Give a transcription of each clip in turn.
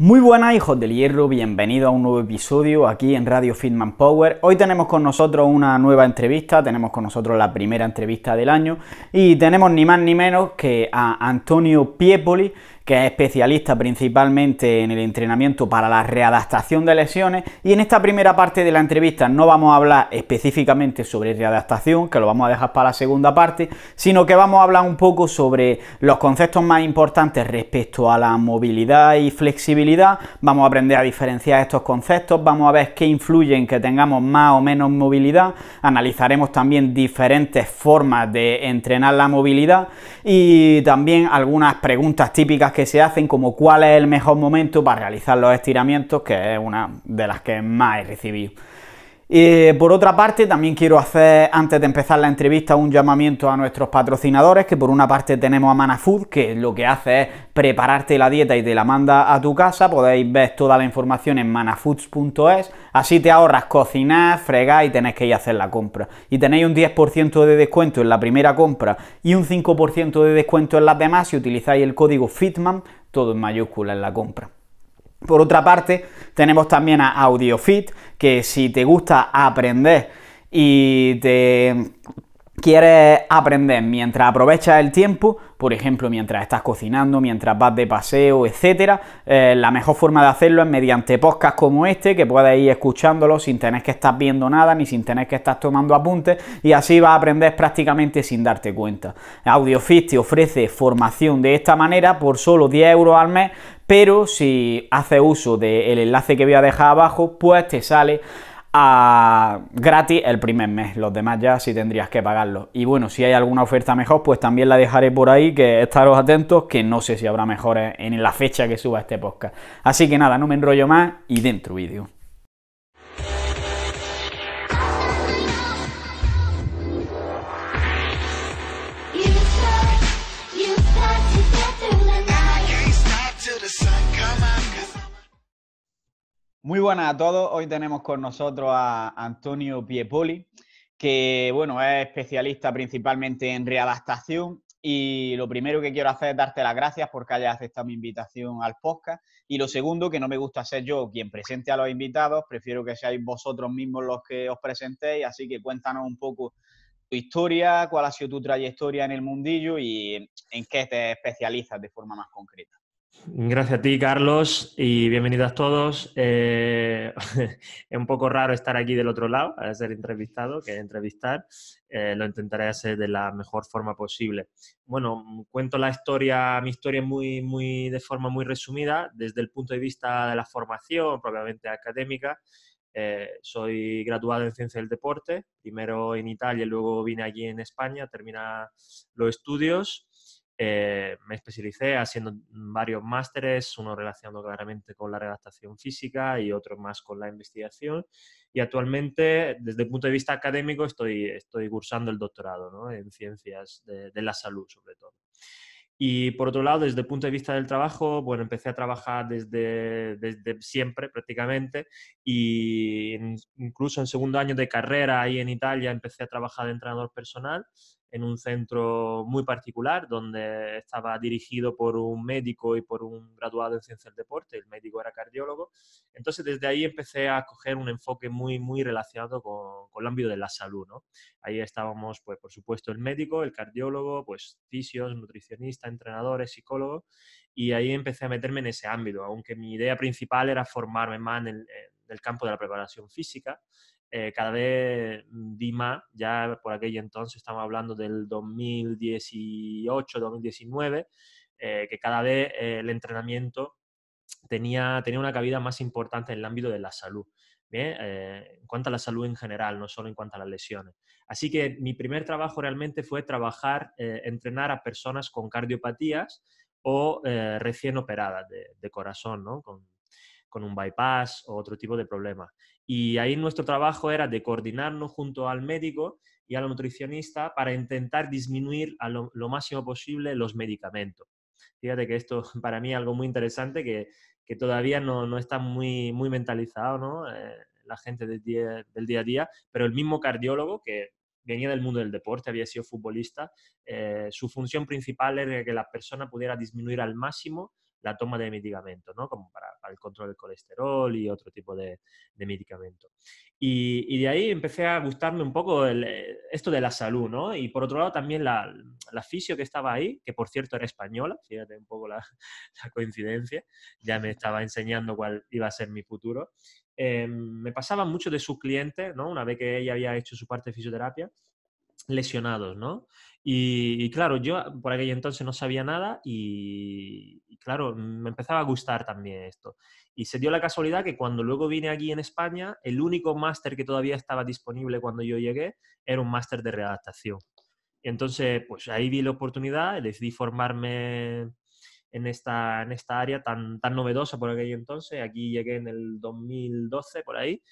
Muy buenas hijos del hierro, Bienvenido a un nuevo episodio aquí en Radio Fitman Power. Hoy tenemos con nosotros una nueva entrevista, tenemos con nosotros la primera entrevista del año y tenemos ni más ni menos que a Antonio Piepoli, que es especialista principalmente en el entrenamiento para la readaptación de lesiones. Y en esta primera parte de la entrevista no vamos a hablar específicamente sobre readaptación, que lo vamos a dejar para la segunda parte, sino que vamos a hablar un poco sobre los conceptos más importantes respecto a la movilidad y flexibilidad. Vamos a aprender a diferenciar estos conceptos, vamos a ver qué influye en que tengamos más o menos movilidad, analizaremos también diferentes formas de entrenar la movilidad y también algunas preguntas típicas que se hacen como cuál es el mejor momento para realizar los estiramientos, que es una de las que más he recibido. Eh, por otra parte, también quiero hacer, antes de empezar la entrevista, un llamamiento a nuestros patrocinadores, que por una parte tenemos a Manafood, que lo que hace es prepararte la dieta y te la manda a tu casa. Podéis ver toda la información en manafoods.es. Así te ahorras cocinar, fregar y tenéis que ir a hacer la compra. Y tenéis un 10% de descuento en la primera compra y un 5% de descuento en las demás si utilizáis el código FITMAN, todo en mayúscula en la compra. Por otra parte, tenemos también a AudioFit, que si te gusta aprender y te quieres aprender mientras aprovechas el tiempo, por ejemplo, mientras estás cocinando, mientras vas de paseo, etcétera, eh, la mejor forma de hacerlo es mediante podcasts como este, que puedes ir escuchándolo sin tener que estar viendo nada ni sin tener que estar tomando apuntes, y así vas a aprender prácticamente sin darte cuenta. AudioFit te ofrece formación de esta manera por solo 10 euros al mes, pero si hace uso del enlace que voy a dejar abajo, pues te sale a gratis el primer mes, los demás ya sí tendrías que pagarlo. Y bueno, si hay alguna oferta mejor, pues también la dejaré por ahí, que estaros atentos, que no sé si habrá mejores en la fecha que suba este podcast. Así que nada, no me enrollo más y dentro vídeo. Muy buenas a todos. Hoy tenemos con nosotros a Antonio Piepoli, que bueno, es especialista principalmente en readaptación. Y lo primero que quiero hacer es darte las gracias porque hayas aceptado mi invitación al podcast. Y lo segundo, que no me gusta ser yo quien presente a los invitados, prefiero que seáis vosotros mismos los que os presentéis. Así que cuéntanos un poco tu historia, cuál ha sido tu trayectoria en el mundillo y en qué te especializas de forma más concreta. Gracias a ti, Carlos, y bienvenidos todos. Eh, es un poco raro estar aquí del otro lado, a ser entrevistado, que entrevistar. Eh, lo intentaré hacer de la mejor forma posible. Bueno, cuento la historia, mi historia muy, muy, de forma muy resumida, desde el punto de vista de la formación, propiamente académica. Eh, soy graduado en Ciencia del Deporte, primero en Italia y luego vine aquí en España, termina los estudios eh, me especialicé haciendo varios másteres, uno relacionado claramente con la redactación física y otro más con la investigación. Y actualmente, desde el punto de vista académico, estoy, cursando el doctorado en ciencias de, la salud, sobre todo. Y por otro lado, desde el punto de vista del trabajo, bueno, empecé a trabajar desde, desde siempre prácticamente y incluso en segundo año de carrera ahí en Italia empecé a trabajar de entrenador personal en un centro muy particular donde estaba dirigido por un médico y por un graduado en ciencia del deporte, el médico era cardiólogo. Entonces desde ahí empecé a coger un enfoque muy, muy relacionado con, el ámbito de la salud. ¿no? Ahí estábamos, pues por supuesto, el médico, el cardiólogo, pues fisios, nutricionistas, entrenadores, psicólogos, y ahí empecé a meterme en ese ámbito, aunque mi idea principal era formarme más en el campo de la preparación física eh, cada vez di más, ya por aquel entonces estamos hablando del 2018, 2019, eh, que cada vez eh, el entrenamiento tenía, tenía una cabida más importante en el ámbito de la salud. en cuanto a la salud en general, no solo en cuanto a las lesiones. Así que mi primer trabajo realmente fue trabajar, entrenar a personas con cardiopatías o recién operadas de, corazón, ¿no? con un bypass o otro tipo de problema. Y ahí nuestro trabajo era de coordinarnos junto al médico y al nutricionista para intentar disminuir a lo, máximo posible los medicamentos. Fíjate que esto para mí es algo muy interesante que, todavía no, está muy, muy mentalizado ¿no? Eh, la gente del día, a día, pero el mismo cardiólogo que venía del mundo del deporte, había sido futbolista, eh, su función principal era que la persona pudiera disminuir al máximo la toma de medicamentos, ¿no? Como para, el control del colesterol y otro tipo de, de Y, de ahí empecé a gustarme un poco eh, esto de la salud, ¿no? Y por otro lado también la, la fisio que estaba ahí, que por cierto era española, fíjate un poco la, coincidencia, ya me estaba enseñando cuál iba a ser mi futuro. Eh, me pasaba mucho de sus clientes, ¿no? Una vez que ella había hecho su parte de fisioterapia, lesionados, ¿no? Y, claro, yo por aquel entonces no sabía nada y, claro, me empezaba a gustar también esto. Y se dio la casualidad que cuando luego vine aquí en España, el único máster que todavía estaba disponible cuando yo llegué era un máster de readaptación. entonces, pues ahí vi la oportunidad, decidí formarme en esta, área tan, tan novedosa por aquel entonces. Aquí llegué en el 2012, por ahí.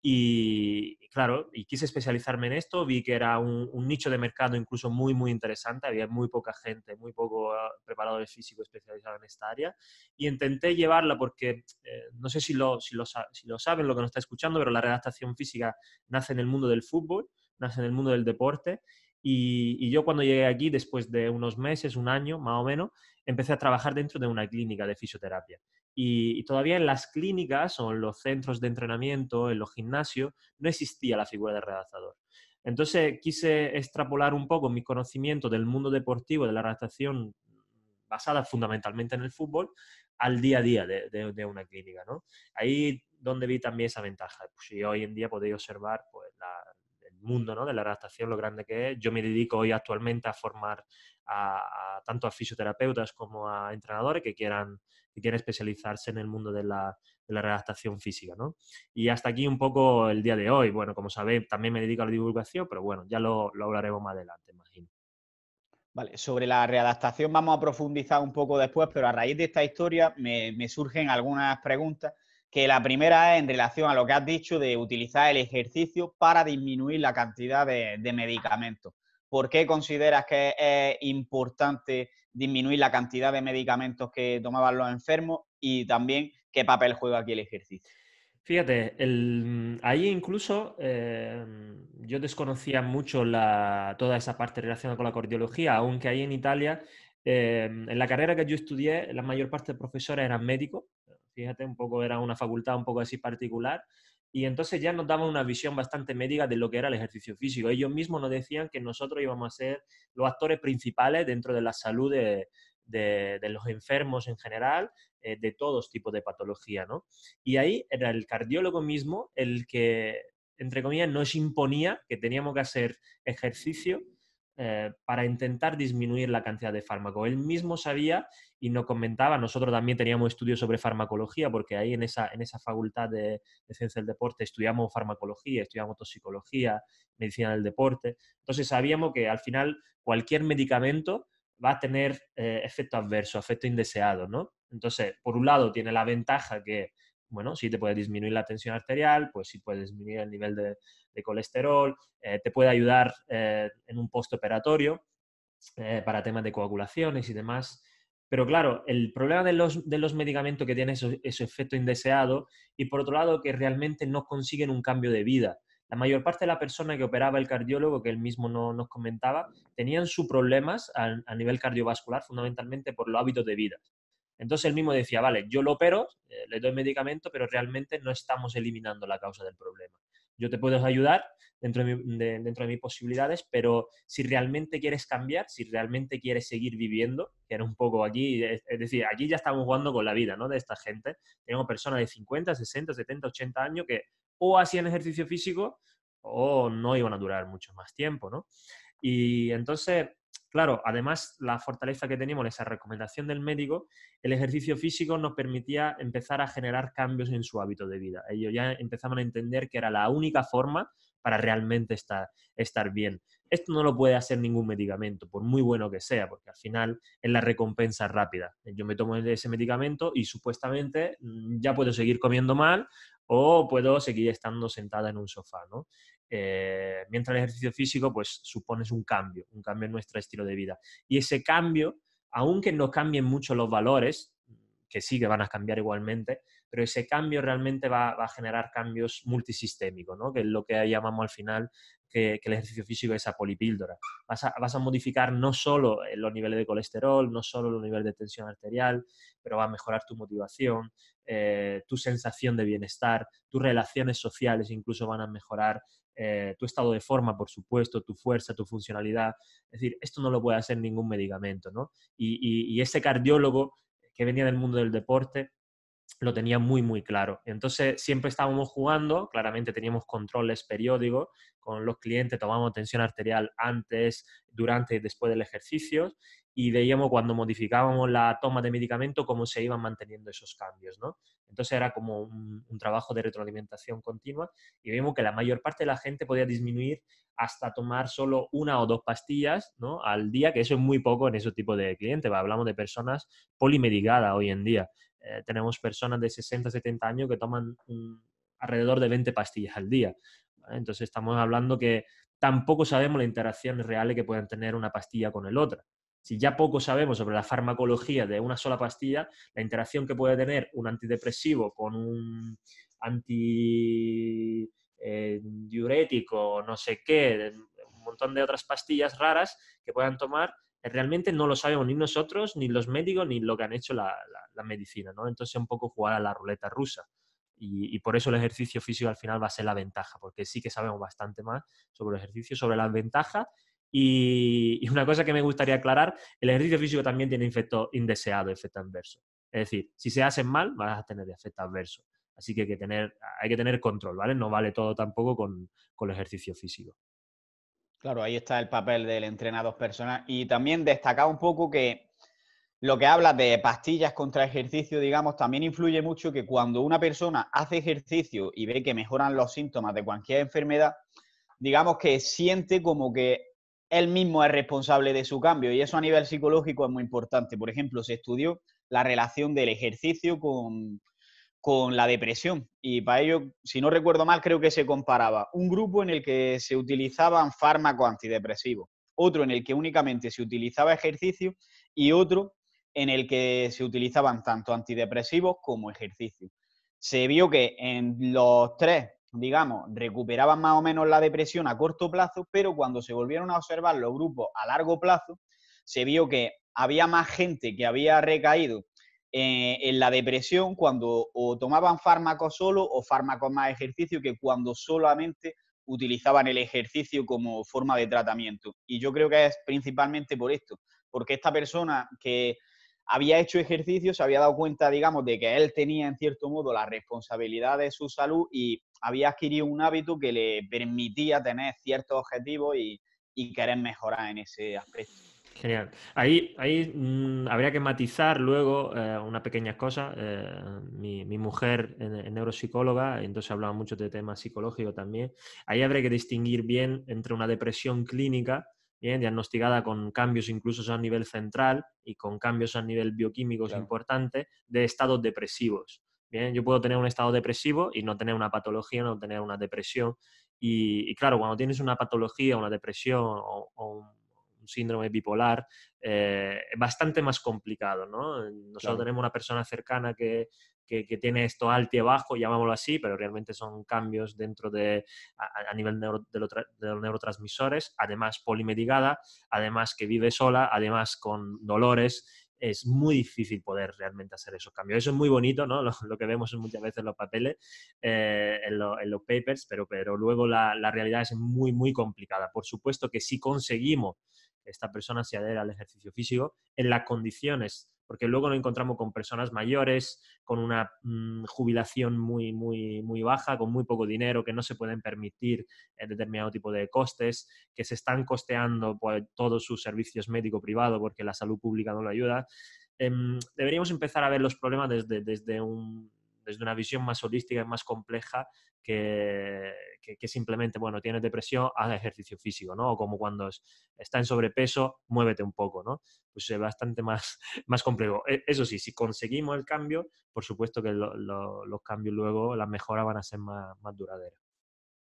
Y claro, y quise especializarme en esto, vi que era un, nicho de mercado incluso muy, muy interesante, había muy poca gente, muy poco ah, preparadores físicos especializados en esta área, y intenté llevarla porque, eh, no sé si lo, si, lo, saben, lo que nos está escuchando, pero la redactación física nace en el mundo del fútbol, nace en el mundo del deporte, y, yo cuando llegué aquí, después de unos meses, un año más o menos, empecé a trabajar dentro de una clínica de fisioterapia y, todavía en las clínicas o en los centros de entrenamiento, en los gimnasios, no existía la figura de redactador. Entonces quise extrapolar un poco mi conocimiento del mundo deportivo, de la redactación basada fundamentalmente en el fútbol, al día a día de, una clínica. ¿no? Ahí donde vi también esa ventaja. Pues si hoy en día podéis observar pues, la, mundo ¿no? de la redactación, lo grande que es. Yo me dedico hoy actualmente a formar a, tanto a fisioterapeutas como a entrenadores que quieran, que quieran especializarse en el mundo de la, de la redactación física. ¿no? Y hasta aquí un poco el día de hoy. Bueno, como sabéis, también me dedico a la divulgación, pero bueno, ya lo, lo hablaremos más adelante, imagino. Vale, sobre la readaptación vamos a profundizar un poco después, pero a raíz de esta historia me, me, surgen algunas preguntas, que la primera es en relación a lo que has dicho de utilizar el ejercicio para disminuir la cantidad de, de medicamentos. ¿Por qué consideras que es importante disminuir la cantidad de medicamentos que tomaban los enfermos y también qué papel juega aquí el ejercicio? Fíjate, ahí incluso eh, yo desconocía mucho toda esa parte relacionada con la cardiología, aunque ahí en Italia, eh, en la carrera que yo estudié, la mayor parte de profesores eran médicos, fíjate, un poco era una facultad un poco así particular, y entonces ya nos daban una visión bastante médica de lo que era el ejercicio físico. Ellos mismos nos decían que nosotros íbamos a ser los actores principales dentro de la salud de, los enfermos en general, eh, de todos tipos de patología, Y ahí era el cardiólogo mismo el que, entre comillas, nos imponía que teníamos que hacer ejercicio eh, para intentar disminuir la cantidad de fármaco. Él mismo sabía y nos comentaba, nosotros también teníamos estudios sobre farmacología, porque ahí en esa, en esa facultad de, ciencia del deporte estudiamos farmacología, estudiamos toxicología, medicina del deporte. Entonces sabíamos que al final cualquier medicamento va a tener eh, efecto adverso, efecto indeseado, ¿no? Entonces, por un lado, tiene la ventaja que, bueno, sí te puede disminuir la tensión arterial, pues sí puede disminuir el nivel de, colesterol, eh, te puede ayudar eh, en un postoperatorio para temas de coagulaciones y demás. Pero claro, el problema de los, de los medicamentos que tienen ese efecto indeseado y por otro lado que realmente no consiguen un cambio de vida. La mayor parte de la persona que operaba el cardiólogo, que él mismo no, nos comentaba, tenían sus problemas a, nivel cardiovascular fundamentalmente por los hábitos de vida. Entonces él mismo decía, vale, yo lo opero, eh, le doy medicamento, pero realmente no estamos eliminando la causa del problema yo te puedo ayudar dentro de, dentro de mis posibilidades, pero si realmente quieres cambiar, si realmente quieres seguir viviendo, que era un poco allí... es, decir, aquí ya estamos jugando con la vida, ¿no? De esta gente. Tengo personas de 50, 60, 70, 80 años que o hacían ejercicio físico o no iban a durar mucho más tiempo, ¿no? Y entonces Claro, además la fortaleza que teníamos, esa recomendación del médico, el ejercicio físico nos permitía empezar a generar cambios en su hábito de vida. Ellos ya empezaban a entender que era la única forma para realmente estar, estar bien. Esto no lo puede hacer ningún medicamento, por muy bueno que sea, porque al final es la recompensa rápida. Yo me tomo ese medicamento y supuestamente mm, ya puedo seguir comiendo mal o puedo seguir estando sentada en un sofá, ¿no? Eh, mientras el ejercicio físico pues supones un cambio, un cambio en nuestro estilo de vida. Y ese cambio, aunque no cambien mucho los valores, que sí que van a cambiar igualmente, pero ese cambio realmente va, a generar cambios multisistémicos, ¿no? que es lo que llamamos al final que, el ejercicio físico es esa polipíldora. Vas a, modificar no solo eh, los niveles de colesterol, no solo los niveles de tensión arterial, pero va a mejorar tu motivación, eh, tu sensación de bienestar, tus relaciones sociales incluso van a mejorar, eh, tu estado de forma, por supuesto, tu fuerza, tu funcionalidad. Es decir, esto no lo puede hacer ningún medicamento, y ese cardiólogo que venía del mundo del deporte lo tenía muy, muy claro. Entonces, siempre estábamos jugando, claramente teníamos controles periódicos con los clientes, tomábamos tensión arterial antes, durante y después del ejercicio y veíamos cuando modificábamos la toma de medicamento cómo se iban manteniendo esos cambios, ¿no? Entonces era como un, trabajo de retroalimentación continua y vimos que la mayor parte de la gente podía disminuir hasta tomar solo una o dos pastillas ¿no? al día, que eso es muy poco en ese tipo de clientes. Hablamos de personas polimedicadas hoy en día. Eh, tenemos personas de 60, 70 años que toman alrededor de 20 pastillas al día. Entonces estamos hablando que tampoco sabemos la interacciones reales que pueden tener una pastilla con el otra. Si ya poco sabemos sobre la farmacología de una sola pastilla, la interacción que puede tener un antidepresivo con un antidiurético, eh, no sé qué, un montón de otras pastillas raras que puedan tomar, eh, realmente no lo sabemos ni nosotros, ni los médicos, ni lo que han hecho la, medicina, ¿no? Entonces, un poco jugar a la ruleta rusa. Y, y, por eso el ejercicio físico al final va a ser la ventaja, porque sí que sabemos bastante más sobre el ejercicio, sobre la ventaja, y, una cosa que me gustaría aclarar, el ejercicio físico también tiene efecto indeseado, efecto adverso. Es decir, si se hacen mal, vas a tener efecto adverso. Así que hay que tener, control, ¿vale? No vale todo tampoco con, con el ejercicio físico. Claro, ahí está el papel del entrenador personal. Y también destacar un poco que lo que habla de pastillas contra ejercicio, digamos, también influye mucho que cuando una persona hace ejercicio y ve que mejoran los síntomas de cualquier enfermedad, digamos que siente como que él mismo es responsable de su cambio y eso a nivel psicológico es muy importante. Por ejemplo, se estudió la relación del ejercicio con, la depresión y para ello, si no recuerdo mal, creo que se comparaba un grupo en el que se utilizaban fármacos antidepresivos, otro en el que únicamente se utilizaba ejercicio y otro en el que se utilizaban tanto antidepresivos como ejercicio. Se vio que en los tres digamos, recuperaban más o menos la depresión a corto plazo, pero cuando se volvieron a observar los grupos a largo plazo, se vio que había más gente que había recaído eh, en la depresión cuando o tomaban fármacos solo o fármacos más ejercicio que cuando solamente utilizaban el ejercicio como forma de tratamiento. Y yo creo que es principalmente por esto, porque esta persona que había hecho ejercicio, se había dado cuenta, digamos, de que él tenía en cierto modo la responsabilidad de su salud y había adquirido un hábito que le permitía tener ciertos objetivos y, querer mejorar en ese aspecto. Genial. Ahí, mm, habría que matizar luego eh, unas pequeñas cosas. Eh, mi, mujer es neuropsicóloga, entonces hablaba mucho de temas psicológico también. Ahí habría que distinguir bien entre una depresión clínica, diagnosticada con cambios incluso a nivel central y con cambios a nivel bioquímicos importante importantes, de estados depresivos. Bien, yo puedo tener un estado depresivo y no tener una patología, no tener una depresión. Y, claro, cuando tienes una patología, una depresión o, un, síndrome bipolar, eh, es bastante más complicado, ¿no? Nosotros tenemos una persona cercana que, que, tiene esto alto y bajo, llamámoslo así, pero realmente son cambios dentro de, a, nivel de, de, los neurotransmisores, además polimedicada, además que vive sola, además con dolores es muy difícil poder realmente hacer esos cambios. Eso es muy bonito, ¿no? Lo, que vemos muchas veces en los papeles, eh, en, los papers, pero, pero luego la, la, realidad es muy, muy complicada. Por supuesto que si conseguimos que esta persona se adhiera al ejercicio físico, en las condiciones porque luego nos encontramos con personas mayores, con una mm, jubilación muy, muy, muy baja, con muy poco dinero, que no se pueden permitir eh, determinado tipo de costes, que se están costeando pues, todos sus servicios médico privado porque la salud pública no lo ayuda. Em, deberíamos empezar a ver los problemas desde un desde una visión más holística y más compleja que, simplemente, bueno, tienes depresión, haz ejercicio físico, ¿no? O como cuando estás en sobrepeso, muévete un poco, ¿no? Pues es bastante más, más complejo. E, eso sí, si conseguimos el cambio, por supuesto que los cambios luego, las mejoras van a ser más, más duraderas.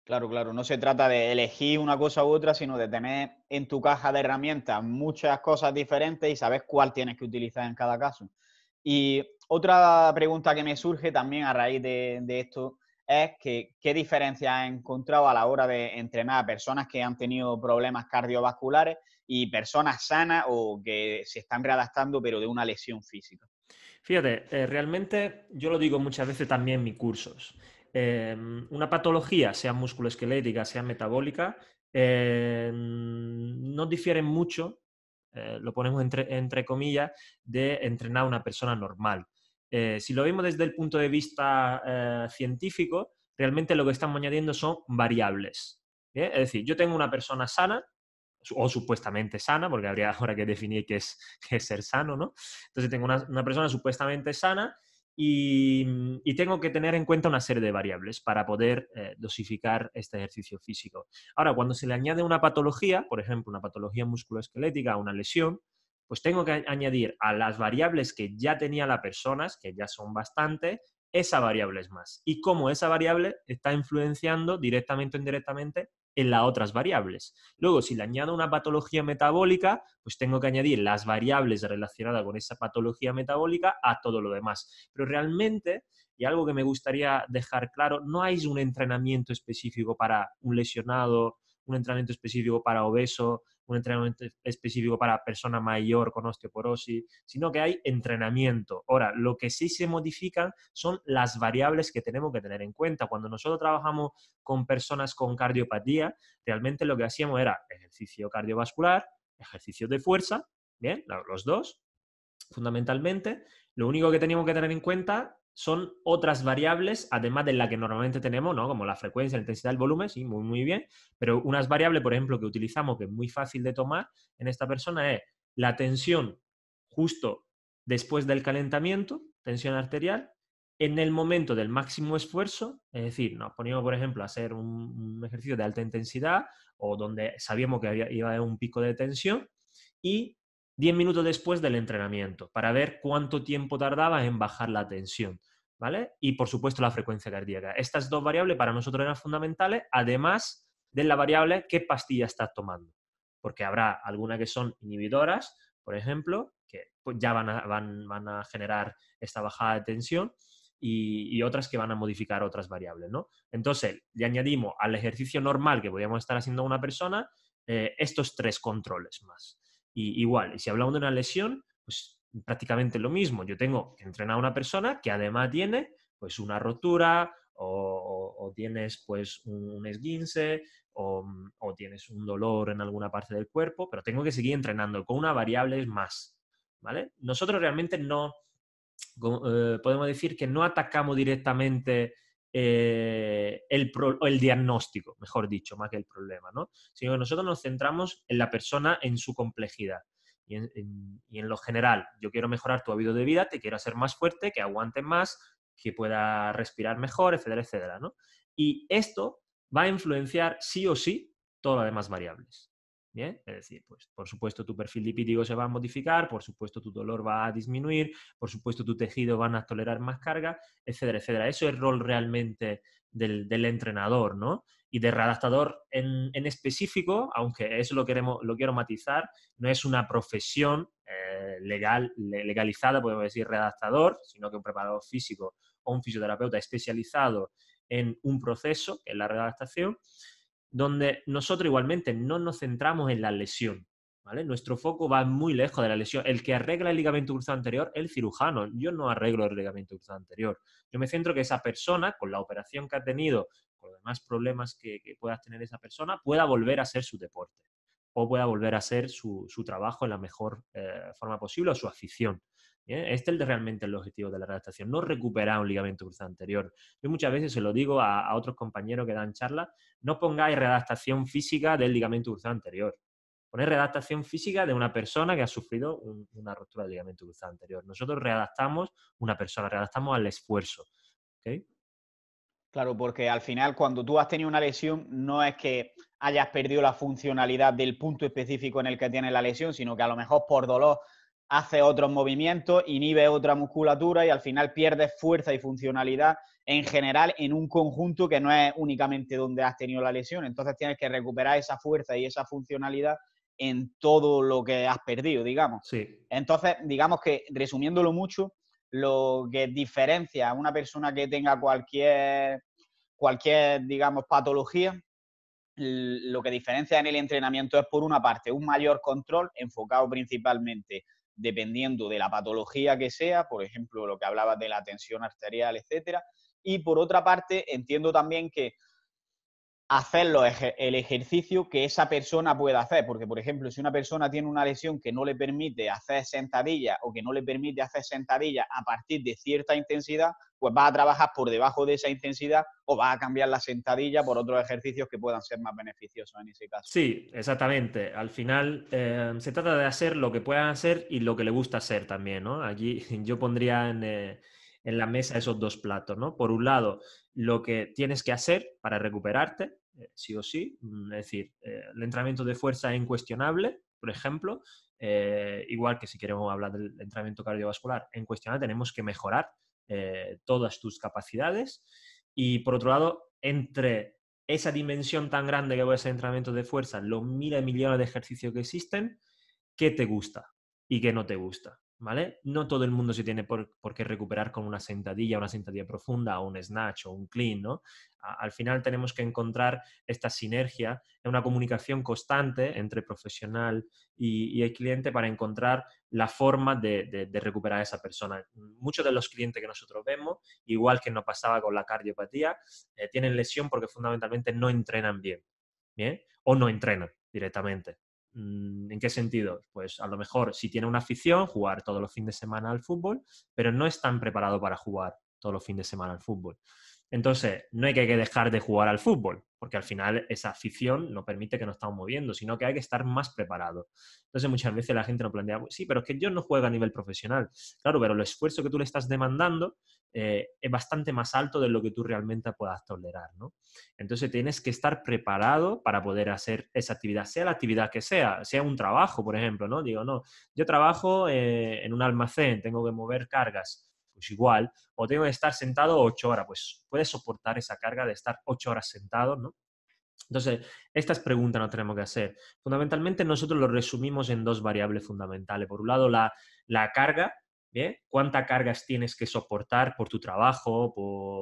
Claro, claro, no se trata de elegir una cosa u otra, sino de tener en tu caja de herramientas muchas cosas diferentes y sabes cuál tienes que utilizar en cada caso. Y otra pregunta que me surge también a raíz de, esto es qué diferencia ha encontrado a la hora de entrenar a personas que han tenido problemas cardiovasculares y personas sanas o que se están readaptando pero de una lesión física. Fíjate, eh, realmente yo lo digo muchas veces también en mis cursos. Eh, una patología, sea musculoesquelética, sea metabólica, eh, no difiere mucho, lo ponemos entre comillas, de entrenar a una persona normal. Eh, si lo vemos desde el punto de vista eh, científico, realmente lo que estamos añadiendo son variables. Es decir, yo tengo una persona sana, o supuestamente sana, porque habría ahora que definir qué es, ser sano, ¿no? Entonces tengo una, persona supuestamente sana y, tengo que tener en cuenta una serie de variables para poder eh, dosificar este ejercicio físico. Ahora, cuando se le añade una patología, por ejemplo, una patología musculoesquelética, una lesión, pues tengo que añadir a las variables que ya tenía la persona, que ya son bastante, esa variable es más. Y cómo esa variable está influenciando directamente o indirectamente en las otras variables. Luego, si le añado una patología metabólica, pues tengo que añadir las variables relacionadas con esa patología metabólica a todo lo demás. Pero realmente, y algo que me gustaría dejar claro, no hay un entrenamiento específico para un lesionado un entrenamiento específico para obeso, un entrenamiento específico para persona mayor con osteoporosis, sino que hay entrenamiento. Ahora, lo que sí se modifican son las variables que tenemos que tener en cuenta. Cuando nosotros trabajamos con personas con cardiopatía, realmente lo que hacíamos era ejercicio cardiovascular, ejercicio de fuerza, bien, los dos, fundamentalmente. Lo único que teníamos que tener en cuenta son otras variables, además de la que normalmente tenemos, ¿no? Como la frecuencia, la intensidad, el volumen, sí, muy, muy bien. Pero unas variables, por ejemplo, que utilizamos, que es muy fácil de tomar en esta persona, es la tensión justo después del calentamiento, tensión arterial, en el momento del máximo esfuerzo, es decir, nos poníamos, por ejemplo, a hacer un, ejercicio de alta intensidad o donde sabíamos que había, iba a haber un pico de tensión y 10 minutos después del entrenamiento para ver cuánto tiempo tardaba en bajar la tensión, ¿vale? Y por supuesto la frecuencia cardíaca. Estas dos variables para nosotros eran fundamentales, además de la variable qué pastilla estás tomando, porque habrá algunas que son inhibidoras, por ejemplo, que pues, ya van a, generar esta bajada de tensión. Y, otras que van a modificar otras variables, ¿no? Entonces, le añadimos al ejercicio normal que podíamos estar haciendo una persona eh, estos tres controles más. Y igual, si hablamos de una lesión, pues prácticamente lo mismo. Yo tengo que entrenar a una persona que además tiene pues una rotura o, tienes pues un esguince o, tienes un dolor en alguna parte del cuerpo, pero tengo que seguir entrenando con una variable más, ¿vale? Nosotros realmente no eh, podemos decir que no atacamos directamente eh, el, diagnóstico, mejor dicho, más que el problema, ¿no? Sino que nosotros nos centramos en la persona, en su complejidad. Y en, lo general, yo quiero mejorar tu hábito de vida, te quiero hacer más fuerte, que aguantes más, que pueda respirar mejor, etcétera, etcétera, ¿no? Y esto va a influenciar sí o sí todas las demás variables es decir, pues por supuesto tu perfil lipídico se va a modificar, por supuesto tu dolor va a disminuir, por supuesto tu tejido va a tolerar más carga, etcétera, etcétera. Eso es rol realmente del, entrenador, ¿no? Y de readaptador en, específico, aunque eso lo, queremos, lo quiero matizar, no es una profesión eh, legal, legalizada, podemos decir, readaptador, sino que un preparador físico o un fisioterapeuta especializado en un proceso, en es la readaptación, donde nosotros igualmente no nos centramos en la lesión. Nuestro foco va muy lejos de la lesión. El que arregla el ligamento cruzado anterior, el cirujano. Yo no arreglo el ligamento cruzado anterior. Yo me centro que esa persona, con la operación que ha tenido, con los demás problemas que, pueda tener esa persona, pueda volver a hacer su deporte o pueda volver a hacer su, trabajo en la mejor eh, forma posible o su afición. ¿eh? Este es realmente el objetivo de la readaptación, no recuperar un ligamento cruzado anterior. Yo muchas veces se lo digo a, otros compañeros que dan charlas, no pongáis readaptación física del ligamento cruzado anterior. ponéis readaptación física de una persona que ha sufrido una ruptura del ligamento cruzado anterior. Nosotros readaptamos una persona, readaptamos al esfuerzo. Claro, porque al final cuando tú has tenido una lesión no es que hayas perdido la funcionalidad del punto específico en el que tiene la lesión, sino que a lo mejor por dolor hace otros movimientos, inhibe otra musculatura y al final pierdes fuerza y funcionalidad en general en un conjunto que no es únicamente donde has tenido la lesión. Entonces tienes que recuperar esa fuerza y esa funcionalidad en todo lo que has perdido, digamos. Entonces, digamos que resumiéndolo mucho, lo que diferencia a una persona que tenga cualquier, cualquier, digamos, patología, lo que diferencia en el entrenamiento es, por una parte, un mayor control enfocado principalmente dependiendo de la patología que sea, por ejemplo, lo que hablabas de la tensión arterial, etcétera. Y por otra parte, entiendo también que hacer el ejercicio que esa persona pueda hacer. Porque, por ejemplo, si una persona tiene una lesión que no le permite hacer sentadilla o que no le permite hacer sentadillas a partir de cierta intensidad, pues va a trabajar por debajo de esa intensidad o va a cambiar la sentadilla por otros ejercicios que puedan ser más beneficiosos en ese caso. Sí, exactamente. Al final eh, se trata de hacer lo que puedan hacer y lo que le gusta hacer también, Aquí yo pondría en... Eh, en la mesa esos dos platos, ¿no? Por un lado, lo que tienes que hacer para recuperarte eh, sí o sí. Mm, es decir, eh, el entrenamiento de fuerza es incuestionable, por ejemplo, eh, igual que si queremos hablar del entrenamiento cardiovascular, en cuestión tenemos que mejorar todas tus capacidades. Y por otro lado, entre esa dimensión tan grande que es el entrenamiento de fuerza, los miles y millones de ejercicios que existen, ¿qué te gusta y qué no te gusta? No todo el mundo se tiene por, qué recuperar con una sentadilla, una sentadilla profunda, un snatch o un clean, al final tenemos que encontrar esta sinergia, una comunicación constante entre profesional y, el cliente para encontrar la forma de, recuperar a esa persona. Muchos de los clientes que nosotros vemos, igual que nos pasaba con la cardiopatía, eh, tienen lesión porque fundamentalmente no entrenan ¿bien? O no entrenan directamente, Mm, ¿En qué sentido? Pues a lo mejor si tiene una afición, jugar todos los fines de semana al fútbol, pero no es tan preparado para jugar todos los fines de semana al fútbol. Entonces, no hay que dejar de jugar al fútbol, porque al final esa afición no permite que nos estamos moviendo, sino que hay que estar más preparado. Entonces, muchas veces la gente nos plantea, sí, pero es que yo no juego a nivel profesional. Claro, pero el esfuerzo que tú le estás demandando eh, es bastante más alto de lo que tú realmente puedas tolerar, ¿no? Entonces, tienes que estar preparado para poder hacer esa actividad, sea la actividad que sea, sea un trabajo, por ejemplo, ¿no? Digo, no, yo trabajo eh, en un almacén, tengo que mover cargas pues igual. O tengo que estar sentado ocho horas, pues puedes soportar esa carga de estar ocho horas sentado, ¿no? Entonces, estas preguntas no tenemos que hacer. Fundamentalmente, nosotros lo resumimos en dos variables fundamentales. Por un lado, la, carga, ¿bien? ¿Cuántas cargas tienes que soportar por tu trabajo,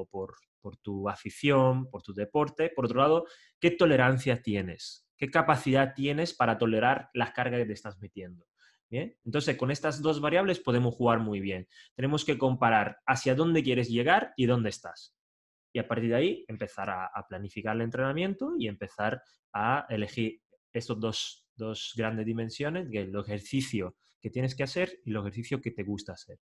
por, por tu afición, por tu deporte? Por otro lado, ¿qué tolerancia tienes? ¿Qué capacidad tienes para tolerar las cargas que te estás metiendo? Entonces, con estas dos variables podemos jugar muy bien. Tenemos que comparar hacia dónde quieres llegar y dónde estás. Y a partir de ahí, empezar a, planificar el entrenamiento y empezar a elegir estos dos, grandes dimensiones, el ejercicio que tienes que hacer y el ejercicio que te gusta hacer.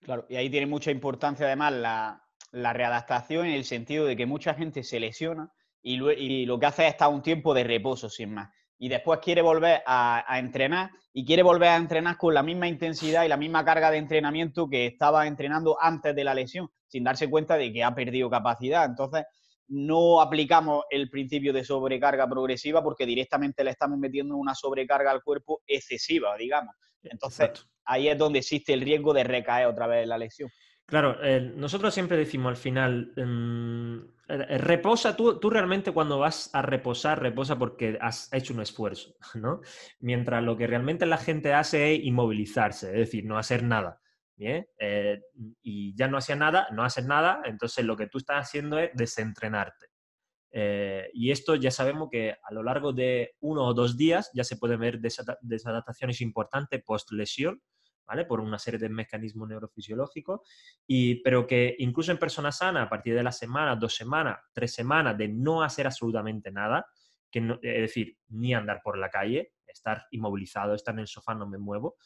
Claro, y ahí tiene mucha importancia además la, readaptación en el sentido de que mucha gente se lesiona y y lo que hace es estar un tiempo de reposo, sin más y después quiere volver a, entrenar y quiere volver a entrenar con la misma intensidad y la misma carga de entrenamiento que estaba entrenando antes de la lesión, sin darse cuenta de que ha perdido capacidad. Entonces, no aplicamos el principio de sobrecarga progresiva porque directamente le estamos metiendo una sobrecarga al cuerpo excesiva, digamos. Entonces, ahí es donde existe el riesgo de recaer otra vez en la lesión. Claro, nosotros siempre decimos al final, em, eh, reposa, tú, tú, realmente cuando vas a reposar, reposa porque has hecho un esfuerzo, ¿no? Mientras lo que realmente la gente hace es inmovilizarse, es decir, no hacer nada. ¿bien? Eh, y ya no hacía nada, no haces nada, entonces lo que tú estás haciendo es desentrenarte. Eh, y esto ya sabemos que a lo largo de uno o dos días ya se puede ver desadaptaciones importantes post lesión por una serie de mecanismos neurofisiológicos, pero que incluso en personas sana a partir de la semana, dos semanas, tres semanas de no hacer absolutamente nada, que es decir, ni andar por la calle, estar inmovilizado, estar en el sofá, no me muevo,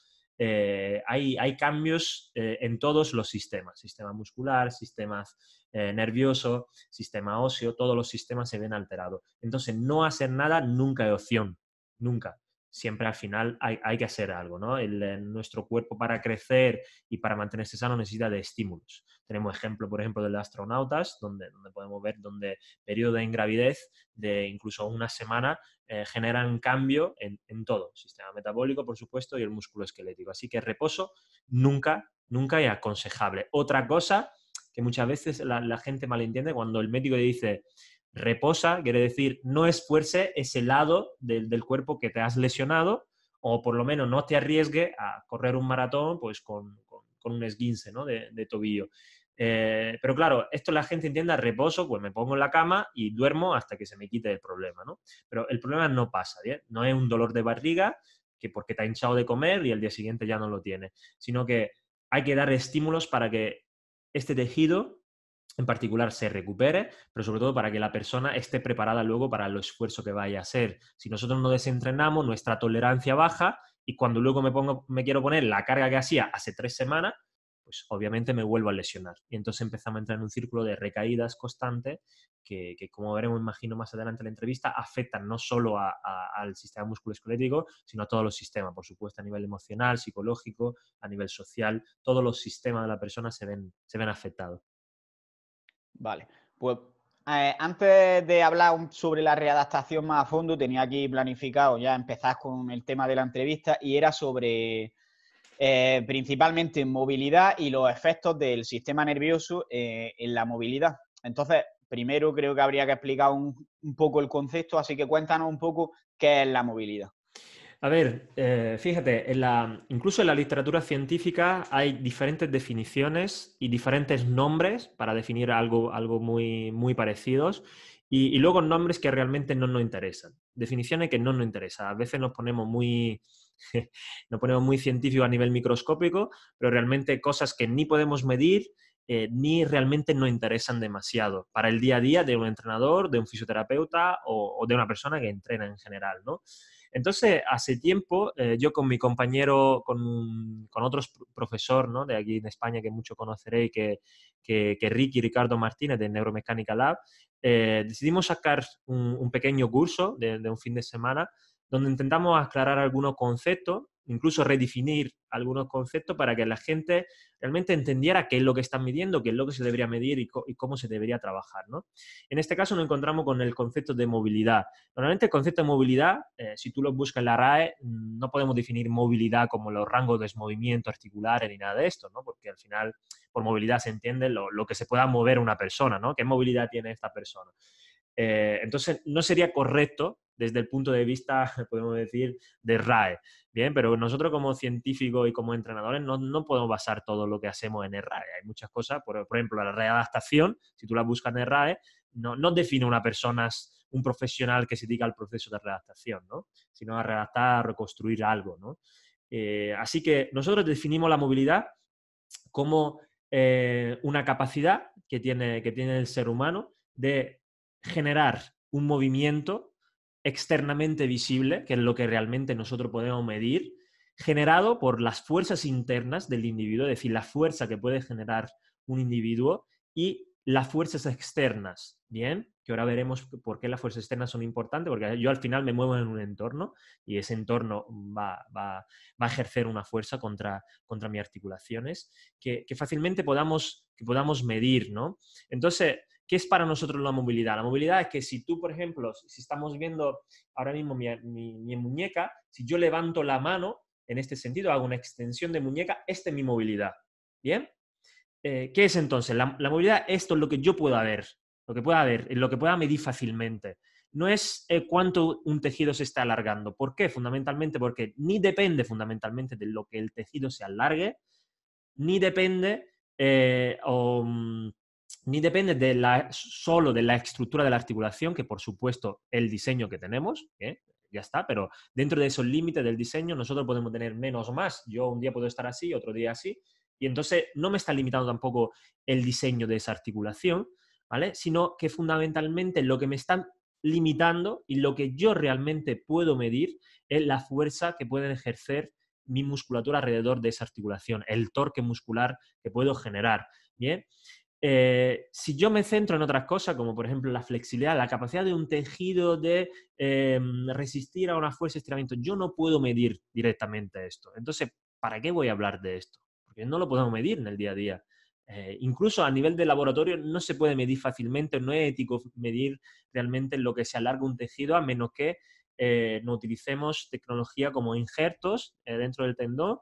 eh, hay, cambios eh, en todos los sistemas, sistema muscular, sistema eh, nervioso, sistema óseo, todos los sistemas se ven alterados. Entonces, no hacer nada nunca es opción, nunca siempre al final hay, que hacer algo, ¿no? Eh, nuestro cuerpo para crecer y para mantenerse sano necesita de estímulos. Tenemos ejemplo, por ejemplo, de los astronautas, donde, donde podemos ver donde periodo de ingravidez de incluso una semana eh, generan cambio en, todo, sistema metabólico, por supuesto, y el músculo esquelético. Así que reposo nunca, nunca es aconsejable. Otra cosa que muchas veces la, la gente malentiende cuando el médico le dice, reposa, quiere decir, no esfuerce ese lado del, cuerpo que te has lesionado o por lo menos no te arriesgue a correr un maratón pues con, un esguince ¿no? de, tobillo. Eh, pero claro, esto la gente entiende reposo, pues me pongo en la cama y duermo hasta que se me quite el problema, ¿no? Pero el problema no pasa, ¿bien? No es un dolor de barriga que porque te ha hinchado de comer y el día siguiente ya no lo tiene, sino que hay que dar estímulos para que este tejido en particular se recupere, pero sobre todo para que la persona esté preparada luego para el esfuerzo que vaya a hacer. Si nosotros no desentrenamos, nuestra tolerancia baja y cuando luego me, pongo, me quiero poner la carga que hacía hace tres semanas, pues obviamente me vuelvo a lesionar. Y entonces empezamos a entrar en un círculo de recaídas constantes que, como veremos, imagino más adelante en la entrevista, afectan no solo al sistema musculoesquelético, sino a todos los sistemas, por supuesto, a nivel emocional, psicológico, a nivel social, todos los sistemas de la persona se ven, se ven afectados. Vale, pues eh, antes de hablar sobre la readaptación más a fondo, tenía aquí planificado ya empezar con el tema de la entrevista y era sobre eh, principalmente movilidad y los efectos del sistema nervioso eh, en la movilidad. Entonces, primero creo que habría que explicar un, poco el concepto, así que cuéntanos un poco qué es la movilidad. A ver, eh, fíjate, incluso en la literatura científica hay diferentes definiciones y diferentes nombres para definir algo, algo muy, muy parecidos y, luego nombres que realmente no nos interesan, definiciones que no nos interesan. A veces nos ponemos muy, ponemos muy científicos a nivel microscópico, pero realmente cosas que ni podemos medir eh, ni realmente nos interesan demasiado para el día a día de un entrenador, de un fisioterapeuta o, o de una persona que entrena en general, ¿no? Entonces, hace tiempo, eh, yo con mi compañero, con, otros otro profesor de aquí en España que mucho conoceréis, que, que, Ricky Ricardo Martínez de Neuromecánica Lab, eh, decidimos sacar un, pequeño curso de, un fin de semana donde intentamos aclarar algunos conceptos incluso redefinir algunos conceptos para que la gente realmente entendiera qué es lo que están midiendo, qué es lo que se debería medir y, cómo se debería trabajar. En este caso nos encontramos con el concepto de movilidad. Normalmente el concepto de movilidad, eh, si tú lo buscas en la RAE, no podemos definir movilidad como los rangos de movimiento articulares ni nada de esto, ¿no? porque al final por movilidad se entiende lo, que se pueda mover una persona, ¿no? ¿Qué movilidad tiene esta persona? Eh, entonces, no sería correcto desde el punto de vista, podemos decir, de RAE. Bien, pero nosotros como científicos y como entrenadores no, podemos basar todo lo que hacemos en RAE. Hay muchas cosas, por, ejemplo, la readaptación, si tú la buscas en RAE, no, no define una persona un profesional que se dedica al proceso de readaptación, sino a redactar, a reconstruir algo. Eh, así que nosotros definimos la movilidad como eh, una capacidad que tiene, que tiene el ser humano de generar un movimiento externamente visible, que es lo que realmente nosotros podemos medir, generado por las fuerzas internas del individuo, es decir, la fuerza que puede generar un individuo y las fuerzas externas, ¿bien? Que ahora veremos por qué las fuerzas externas son importantes, porque yo al final me muevo en un entorno y ese entorno va, a ejercer una fuerza contra, contra mis articulaciones, que, que fácilmente podamos, que podamos medir, ¿no? Entonces, ¿Qué es para nosotros la movilidad? La movilidad es que si tú, por ejemplo, si estamos viendo ahora mismo mi, muñeca, si yo levanto la mano en este sentido, hago una extensión de muñeca, esta es mi movilidad. ¿Bien? Eh, ¿Qué es entonces? La, movilidad, esto es lo que yo pueda ver, lo que pueda ver, lo que pueda medir fácilmente. No es eh, cuánto un tejido se está alargando. ¿Por qué? Fundamentalmente porque ni depende fundamentalmente de lo que el tejido se alargue, ni depende eh, mm, ni depende de la, solo de la estructura de la articulación, que por supuesto el diseño que tenemos, ¿eh? ya está, pero dentro de esos límites del diseño nosotros podemos tener menos o más. Yo un día puedo estar así, otro día así, y entonces no me está limitando tampoco el diseño de esa articulación, ¿vale? Sino que fundamentalmente lo que me están limitando y lo que yo realmente puedo medir es la fuerza que puede ejercer mi musculatura alrededor de esa articulación, el torque muscular que puedo generar, ¿bien? Eh, si yo me centro en otras cosas, como por ejemplo la flexibilidad, la capacidad de un tejido de em, resistir a una fuerza de estiramiento, yo no puedo medir directamente esto. Entonces, ¿para qué voy a hablar de esto? Porque no lo podemos medir en el día a día. Eh, incluso a nivel de laboratorio no se puede medir fácilmente, no es ético medir realmente lo que se alarga un tejido a menos que eh, no utilicemos tecnología como injertos dentro del tendón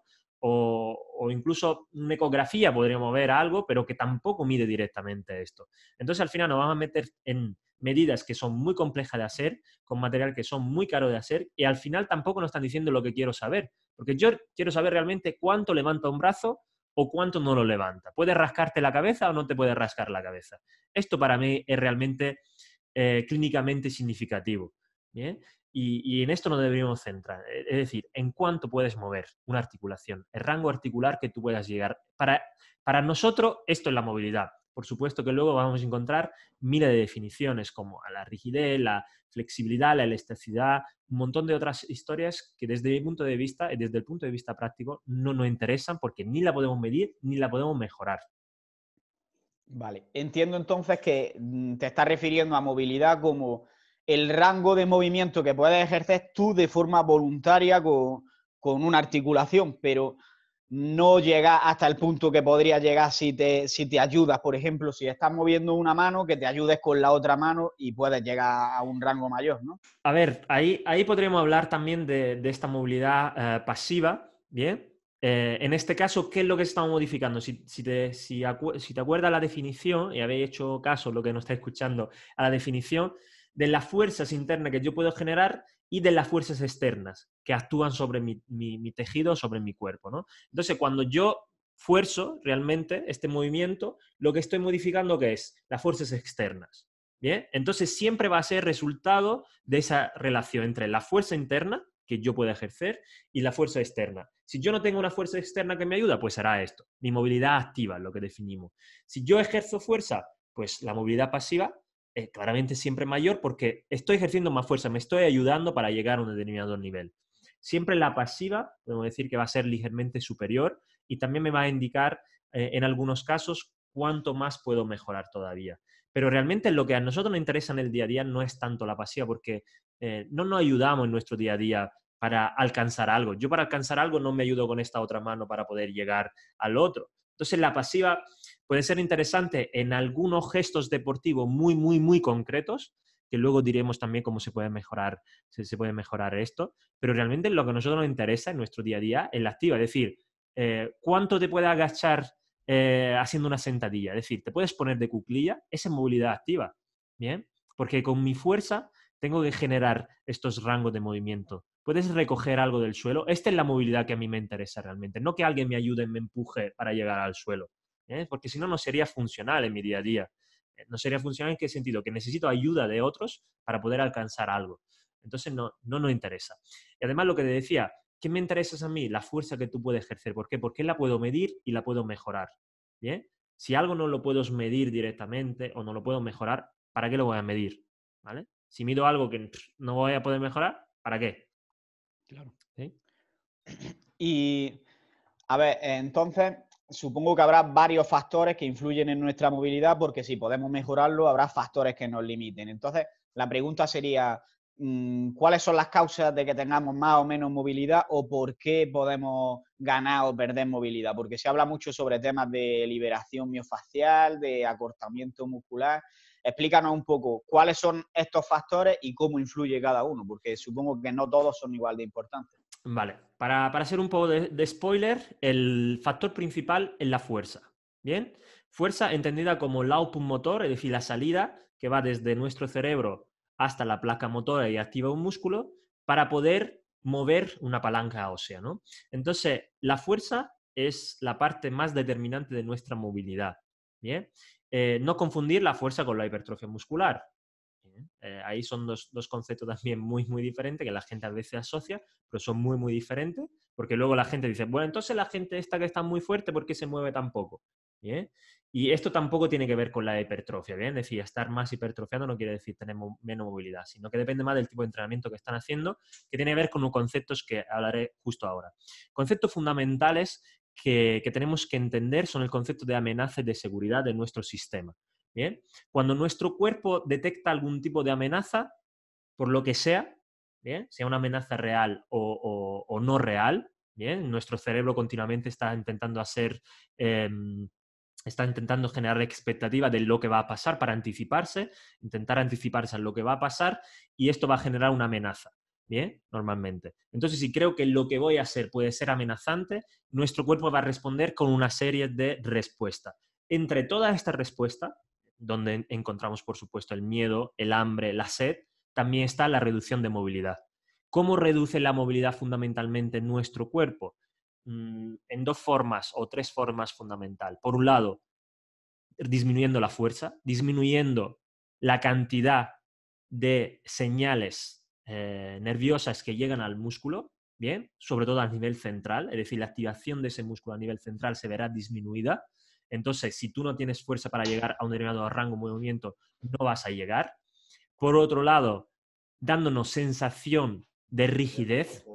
o, incluso una ecografía podríamos ver algo, pero que tampoco mide directamente esto. Entonces al final nos vamos a meter en medidas que son muy complejas de hacer, con material que son muy caro de hacer, y al final tampoco nos están diciendo lo que quiero saber, porque yo quiero saber realmente cuánto levanta un brazo o cuánto no lo levanta. ¿Puede rascarte la cabeza o no te puede rascar la cabeza? Esto para mí es realmente eh, clínicamente significativo. ¿bien? Y, en esto nos deberíamos centrar. E, es decir, en cuánto puedes mover una articulación, el rango articular que tú puedas llegar. Para, para nosotros, esto es la movilidad. Por supuesto que luego vamos a encontrar miles de definiciones como la rigidez, la flexibilidad, la elasticidad, un montón de otras historias que desde mi punto de vista y desde el punto de vista práctico no nos interesan porque ni la podemos medir ni la podemos mejorar. Vale, entiendo entonces que mm, te estás refiriendo a movilidad como el rango de movimiento que puedes ejercer tú de forma voluntaria con, con una articulación, pero no llega hasta el punto que podría llegar si te, ayudas. Por ejemplo, si estás moviendo una mano, que te ayudes con la otra mano y puedes llegar a un rango mayor, ¿no? A ver, ahí, ahí podríamos hablar también de, esta movilidad eh, pasiva, ¿bien? Eh, en este caso, ¿qué es lo que estamos modificando? Si, te, si te acuerdas la definición, y habéis hecho caso, lo que nos está escuchando, a la definición, de las fuerzas internas que yo puedo generar y de las fuerzas externas que actúan sobre mi, tejido, sobre mi cuerpo. ¿no? Entonces, cuando yo fuerzo realmente este movimiento, lo que estoy modificando que es las fuerzas externas. ¿bien? Entonces, siempre va a ser resultado de esa relación entre la fuerza interna que yo puedo ejercer y la fuerza externa. Si yo no tengo una fuerza externa que me ayuda, pues será esto, mi movilidad activa, lo que definimos. Si yo ejerzo fuerza, pues la movilidad pasiva eh, claramente siempre mayor porque estoy ejerciendo más fuerza, me estoy ayudando para llegar a un determinado nivel. Siempre la pasiva, podemos decir que va a ser ligeramente superior y también me va a indicar eh, en algunos casos cuánto más puedo mejorar todavía. Pero realmente lo que a nosotros nos interesa en el día a día no es tanto la pasiva porque eh, no nos ayudamos en nuestro día a día para alcanzar algo. Yo para alcanzar algo no me ayudo con esta otra mano para poder llegar al otro. Entonces la pasiva puede ser interesante en algunos gestos deportivos muy, muy, muy concretos, que luego diremos también cómo se puede mejorar, se puede mejorar esto, pero realmente lo que a nosotros nos interesa en nuestro día a día es la activa, es decir, eh, cuánto te puede agachar eh, haciendo una sentadilla, es decir, te puedes poner de cuclilla, esa movilidad activa, ¿bien? Porque con mi fuerza tengo que generar estos rangos de movimiento. Puedes recoger algo del suelo. Esta es la movilidad que a mí me interesa realmente. No que alguien me ayude, me empuje para llegar al suelo. ¿eh? porque si no, no sería funcional en mi día a día. Eh, no sería funcional en qué sentido, que necesito ayuda de otros para poder alcanzar algo. Entonces no, nos interesa. Y además lo que te decía, ¿qué me interesa a mí? La fuerza que tú puedes ejercer. ¿Por qué? Porque la puedo medir y la puedo mejorar. ¿Bien? Si algo no lo puedo medir directamente o no lo puedo mejorar, ¿para qué lo voy a medir? ¿Vale? Si mido algo que no voy a poder mejorar, ¿para qué? Claro. Y, a ver, entonces, supongo que habrá varios factores que influyen en nuestra movilidad, porque si podemos mejorarlo, habrá factores que nos limiten. Entonces, la pregunta sería, mm, ¿cuáles son las causas de que tengamos más o menos movilidad o por qué podemos ganar o perder movilidad? Porque se habla mucho sobre temas de liberación miofacial, de acortamiento muscular. Explícanos un poco cuáles son estos factores y cómo influye cada uno, porque supongo que no todos son igual de importantes. Vale, para, ser un poco de, spoiler, el factor principal es la fuerza. Bien, fuerza entendida como el output motor, es decir, la salida que va desde nuestro cerebro hasta la placa motora y activa un músculo para poder mover una palanca ósea. Entonces, la fuerza es la parte más determinante de nuestra movilidad. Bien, eh, no confundir la fuerza con la hipertrofia muscular. Eh, ahí son dos, conceptos también muy, muy diferentes que la gente a veces asocia, pero son muy, muy diferentes, porque luego la gente dice, bueno, entonces la gente esta que está muy fuerte, ¿por qué se mueve tan poco? Y esto tampoco tiene que ver con la hipertrofia, ¿bien? Es decir, estar más hipertrofiado no quiere decir tener menos movilidad, sino que depende más del tipo de entrenamiento que están haciendo, que tiene que ver con conceptos que hablaré justo ahora. Conceptos fundamentales que, que tenemos que entender son el concepto de amenaza de seguridad de nuestro sistema. Bien, cuando nuestro cuerpo detecta algún tipo de amenaza, por lo que sea, sea una amenaza real o, no real, bien, nuestro cerebro continuamente está intentando hacer em, está intentando generar expectativa de lo que va a pasar para anticiparse, intentar anticiparse a lo que va a pasar y esto va a generar una amenaza, ¿bien? Normalmente. Entonces, si creo que lo que voy a hacer puede ser amenazante, nuestro cuerpo va a responder con una serie de respuestas. Entre todas estas respuestas, donde encontramos, por supuesto, el miedo, el hambre, la sed, también está la reducción de movilidad. ¿Cómo reduce la movilidad fundamentalmente nuestro cuerpo? Mm, en dos formas o tres formas fundamental. Por un lado, disminuyendo la fuerza, disminuyendo la cantidad de señales eh, nerviosas que llegan al músculo, bien, sobre todo a nivel central, es decir, la activación de ese músculo a nivel central se verá disminuida entonces, si tú no tienes fuerza para llegar a un determinado rango de movimiento, no vas a llegar. Por otro lado, dándonos sensación de rigidez,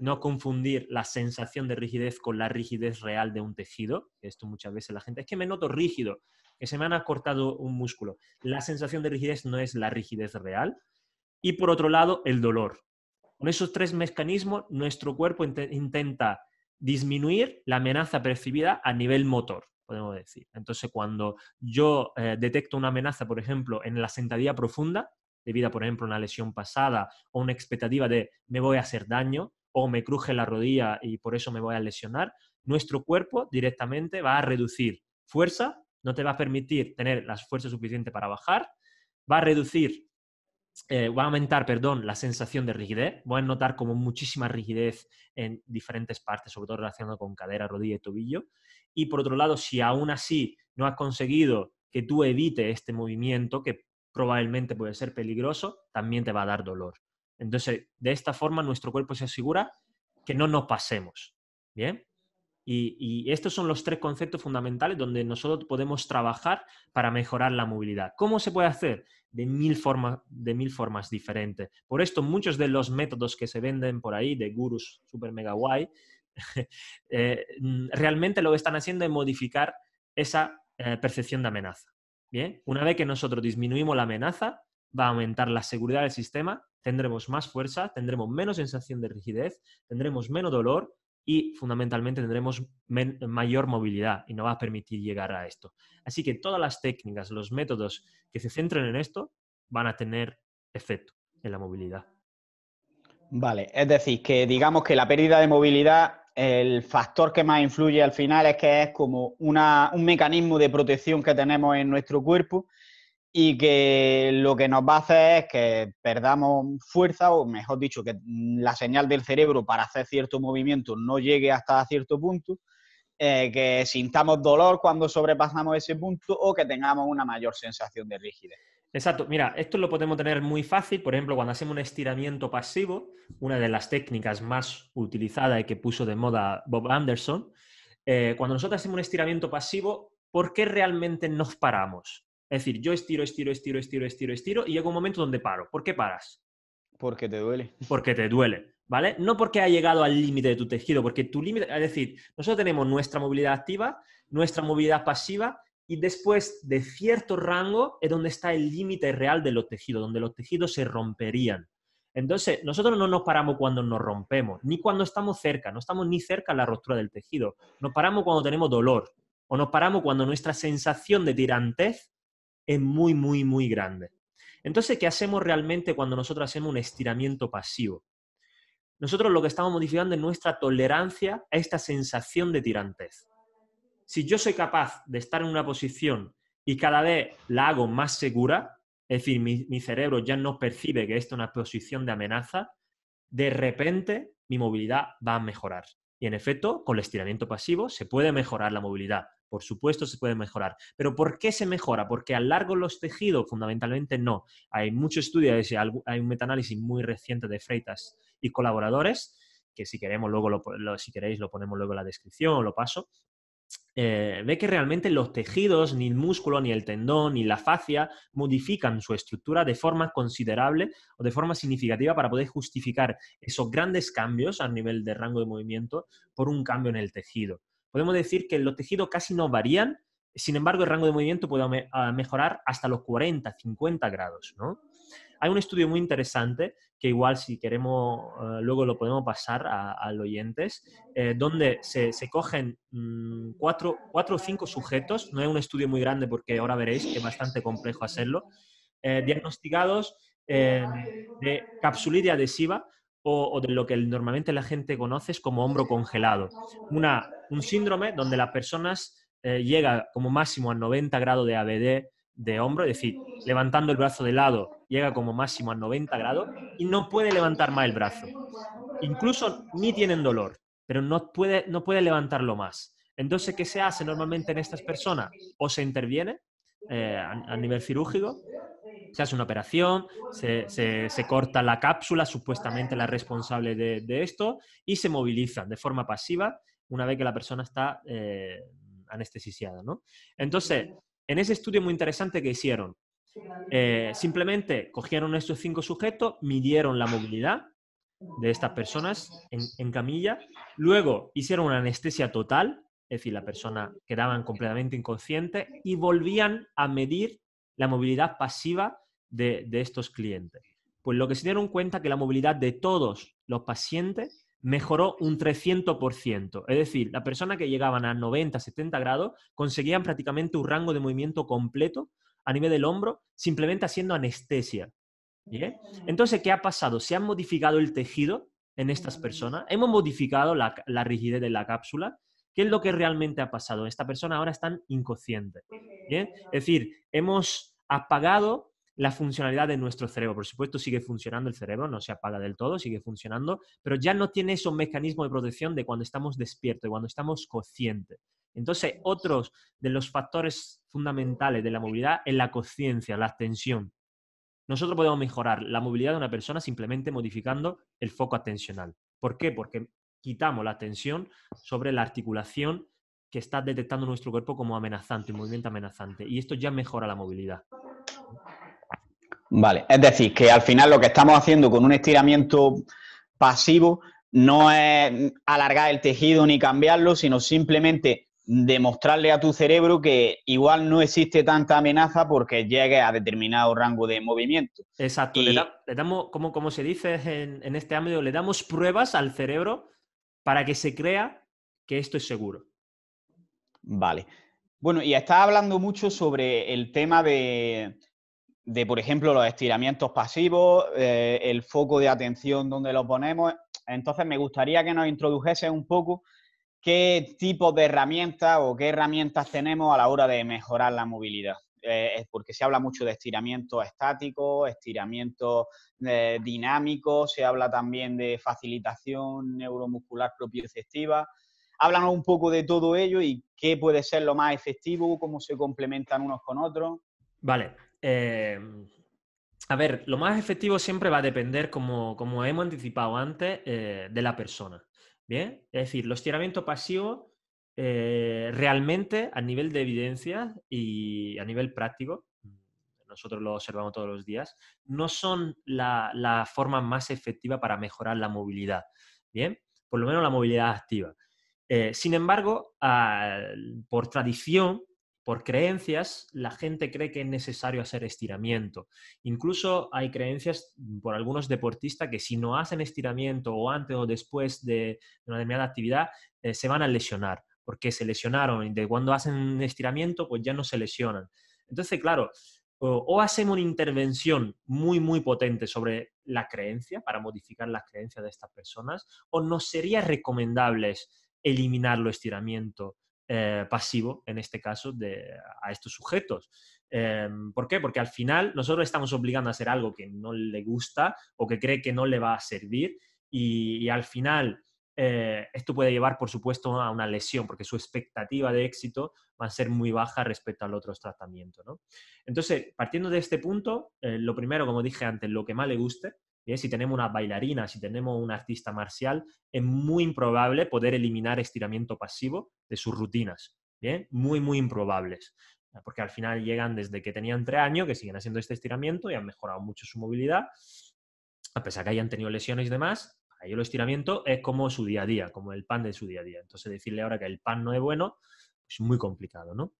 no confundir la sensación de rigidez con la rigidez real de un tejido. Esto muchas veces la gente, es que me noto rígido, que se me han cortado un músculo. La sensación de rigidez no es la rigidez real. Y por otro lado, el dolor. Con esos tres mecanismos, nuestro cuerpo intenta disminuir la amenaza percibida a nivel motor podemos decir. Entonces, cuando yo eh, detecto una amenaza, por ejemplo, en la sentadilla profunda, debido a, por ejemplo, una lesión pasada o una expectativa de me voy a hacer daño o me cruje la rodilla y por eso me voy a lesionar, nuestro cuerpo directamente va a reducir fuerza, no te va a permitir tener la fuerza suficiente para bajar, va a reducir, eh, va a aumentar, perdón, la sensación de rigidez, voy a notar como muchísima rigidez en diferentes partes, sobre todo relacionado con cadera, rodilla y tobillo, y por otro lado, si aún así no has conseguido que tú evites este movimiento, que probablemente puede ser peligroso, también te va a dar dolor. Entonces, de esta forma, nuestro cuerpo se asegura que no nos pasemos. ¿Bien? Y, estos son los tres conceptos fundamentales donde nosotros podemos trabajar para mejorar la movilidad. ¿Cómo se puede hacer? De mil, formas, de mil formas diferentes. Por esto, muchos de los métodos que se venden por ahí, de gurus super mega guay, Eh, mm, realmente lo que están haciendo es modificar esa eh, percepción de amenaza. Bien, una vez que nosotros disminuimos la amenaza, va a aumentar la seguridad del sistema, tendremos más fuerza, tendremos menos sensación de rigidez, tendremos menos dolor y fundamentalmente tendremos mayor movilidad y nos va a permitir llegar a esto. Así que todas las técnicas, los métodos que se centren en esto van a tener efecto en la movilidad. Vale, es decir, que digamos que la pérdida de movilidad el factor que más influye al final es que es como un mecanismo de protección que tenemos en nuestro cuerpo y que lo que nos va a hacer es que perdamos fuerza, o mejor dicho, que la señal del cerebro para hacer cierto movimiento no llegue hasta cierto punto, eh, que sintamos dolor cuando sobrepasamos ese punto o que tengamos una mayor sensación de rigidez. Exacto. Mira, esto lo podemos tener muy fácil. Por ejemplo, cuando hacemos un estiramiento pasivo, una de las técnicas más utilizadas y que puso de moda Bob Anderson, eh, cuando nosotros hacemos un estiramiento pasivo, ¿por qué realmente nos paramos? Es decir, yo estiro, estiro, estiro, estiro, estiro, estiro y llega un momento donde paro. ¿Por qué paras? Porque te duele. Porque te duele, ¿vale? No porque ha llegado al límite de tu tejido, porque tu límite, es decir, nosotros tenemos nuestra movilidad activa, nuestra movilidad pasiva y después de cierto rango es donde está el límite real de los tejidos, donde los tejidos se romperían. Entonces, nosotros no nos paramos cuando nos rompemos, ni cuando estamos cerca, no estamos ni cerca a la rotura del tejido. Nos paramos cuando tenemos dolor o nos paramos cuando nuestra sensación de tirantez es muy, muy, muy grande. Entonces, ¿qué hacemos realmente cuando nosotros hacemos un estiramiento pasivo? Nosotros lo que estamos modificando es nuestra tolerancia a esta sensación de tirantez si yo soy capaz de estar en una posición y cada vez la hago más segura, es decir, mi, cerebro ya no percibe que esto es una posición de amenaza, de repente mi movilidad va a mejorar. Y en efecto, con el estiramiento pasivo se puede mejorar la movilidad. Por supuesto, se puede mejorar. Pero ¿por qué se mejora? Porque a largo los tejidos, fundamentalmente no. Hay muchos estudios, hay un metaanálisis muy reciente de Freitas y colaboradores, que si queremos luego si queréis lo ponemos luego en la descripción, lo paso, eh, ve que realmente los tejidos, ni el músculo, ni el tendón, ni la fascia, modifican su estructura de forma considerable o de forma significativa para poder justificar esos grandes cambios a nivel de rango de movimiento por un cambio en el tejido. Podemos decir que los tejidos casi no varían, sin embargo, el rango de movimiento puede mejorar hasta los 40, 50 grados, ¿no? Hay un estudio muy interesante que igual si queremos, eh, luego lo podemos pasar a los oyentes, eh, donde se, cogen mm, cuatro, o cinco sujetos, no es un estudio muy grande porque ahora veréis que es bastante complejo hacerlo, eh, diagnosticados de capsulitis adhesiva o, de lo que normalmente la gente conoce como hombro congelado. un síndrome donde las personas llega como máximo a 90 grados de ABD de hombro, es decir, levantando el brazo de lado llega como máximo a 90 grados y no puede levantar más el brazo. Incluso ni tienen dolor, pero no puede, no puede levantarlo más. Entonces, ¿qué se hace normalmente en estas personas? O se interviene eh, a, nivel cirúrgico, se hace una operación, se, corta la cápsula, supuestamente la responsable de, esto, y se movilizan de forma pasiva una vez que la persona está eh, anestesiada. Entonces, en ese estudio muy interesante que hicieron, eh, simplemente cogieron estos cinco sujetos, midieron la movilidad de estas personas en, camilla, luego hicieron una anestesia total, es decir, la persona quedaban completamente inconsciente y volvían a medir la movilidad pasiva de, estos clientes. Pues lo que se dieron cuenta que la movilidad de todos los pacientes mejoró un 300%. Es decir, la persona que llegaban a 90, 70 grados conseguían prácticamente un rango de movimiento completo a nivel del hombro, simplemente haciendo anestesia. ¿bien? Mm. Entonces, ¿qué ha pasado? Se ha modificado el tejido en estas mm. personas, hemos modificado la, rigidez de la cápsula, ¿Qué es lo que realmente ha pasado? Esta persona ahora está inconsciente. ¿bien? Es decir, hemos apagado la funcionalidad de nuestro cerebro. Por supuesto, sigue funcionando el cerebro, no se apaga del todo, sigue funcionando, pero ya no tiene esos mecanismos de protección de cuando estamos despiertos, y cuando estamos conscientes. Entonces, otro de los factores fundamentales de la movilidad es la conciencia, la atención. Nosotros podemos mejorar la movilidad de una persona simplemente modificando el foco atencional. ¿Por qué? Porque quitamos la tensión sobre la articulación que está detectando nuestro cuerpo como amenazante, un movimiento amenazante. Y esto ya mejora la movilidad. Vale, es decir, que al final lo que estamos haciendo con un estiramiento pasivo no es alargar el tejido ni cambiarlo, sino simplemente demostrarle a tu cerebro que igual no existe tanta amenaza porque llegue a determinado rango de movimiento. Exacto, le, damos, como, se dice en, este ámbito, le damos pruebas al cerebro para que se crea que esto es seguro. Vale. Bueno, y está hablando mucho sobre el tema de, por ejemplo, los estiramientos pasivos, eh, el foco de atención donde lo ponemos. Entonces, me gustaría que nos introdujese un poco qué tipo de herramientas o qué herramientas tenemos a la hora de mejorar la movilidad. Eh, porque se habla mucho de estiramiento estático, estiramiento eh, dinámico, se habla también de facilitación neuromuscular propioceptiva. Háblanos un poco de todo ello y qué puede ser lo más efectivo, cómo se complementan unos con otros. Vale. Eh, a ver, lo más efectivo siempre va a depender, como hemos anticipado antes, eh, de la persona. Bien, es decir, los estiramiento pasivo eh, realmente a nivel de evidencia y a nivel práctico, mm, nosotros lo observamos todos los días, no son la, forma más efectiva para mejorar la movilidad. Bien, por lo menos la movilidad activa. Eh, sin embargo, por tradición, por creencias, la gente cree que es necesario hacer estiramiento. Incluso hay creencias mm, por algunos deportistas que si no hacen estiramiento o antes o después de una determinada actividad, eh, se van a lesionar, porque se lesionaron y de cuando hacen estiramiento, pues ya no se lesionan. Entonces, claro, o, hacemos una intervención muy, muy potente sobre la creencia, para modificar las creencias de estas personas, o no sería recomendable eliminar los estiramiento eh, pasivo, en este caso, de, a estos sujetos. Em, ¿Por qué? Porque al final nosotros estamos obligando a hacer algo que no le gusta o que cree que no le va a servir y, al final eh, esto puede llevar, por supuesto, a una lesión porque su expectativa de éxito va a ser muy baja respecto al otro tratamiento. ¿no? Entonces, partiendo de este punto, eh, lo primero, como dije antes, lo que más le guste, ¿eh? si tenemos una bailarina, si tenemos un artista marcial, es muy improbable poder eliminar estiramiento pasivo de sus rutinas. Bien, muy, muy improbables. Porque al final llegan desde que tenían tres años, que siguen haciendo este estiramiento y han mejorado mucho su movilidad. A pesar que hayan tenido lesiones y demás, para ellos el estiramiento es como su día a día, como el pan de su día a día. Entonces decirle ahora que el pan no es bueno es pues muy complicado, ¿no?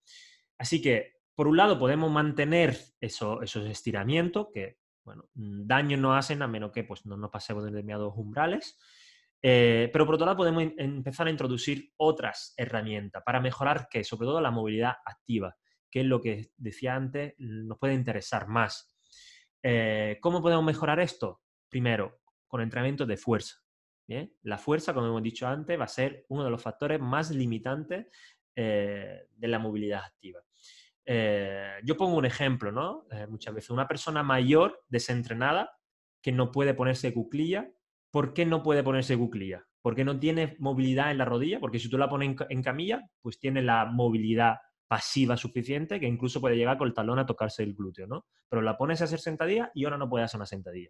Así que, por un lado, podemos mantener eso, esos estiramientos que bueno, mm, daño no hacen a menos que pues, no nos pasemos de determinados umbrales. Eh, pero por otro lado podemos empezar a introducir otras herramientas para mejorar que, sobre todo, la movilidad activa, que es lo que decía antes, nos puede interesar más. Eh, ¿Cómo podemos mejorar esto? Primero, con entrenamiento de fuerza. La fuerza, como hemos dicho antes, va a ser uno de los factores más limitantes eh, de la movilidad activa. Eh, yo pongo un ejemplo, ¿no? Eh, muchas veces, una persona mayor, desentrenada, que no puede ponerse cuclilla, ¿por qué no puede ponerse cuclilla? Porque no tiene movilidad en la rodilla, porque si tú la pones en, camilla, pues tiene la movilidad pasiva suficiente que incluso puede llegar con el talón a tocarse el glúteo, ¿no? Pero la pones a hacer sentadilla y ahora no puede hacer una sentadilla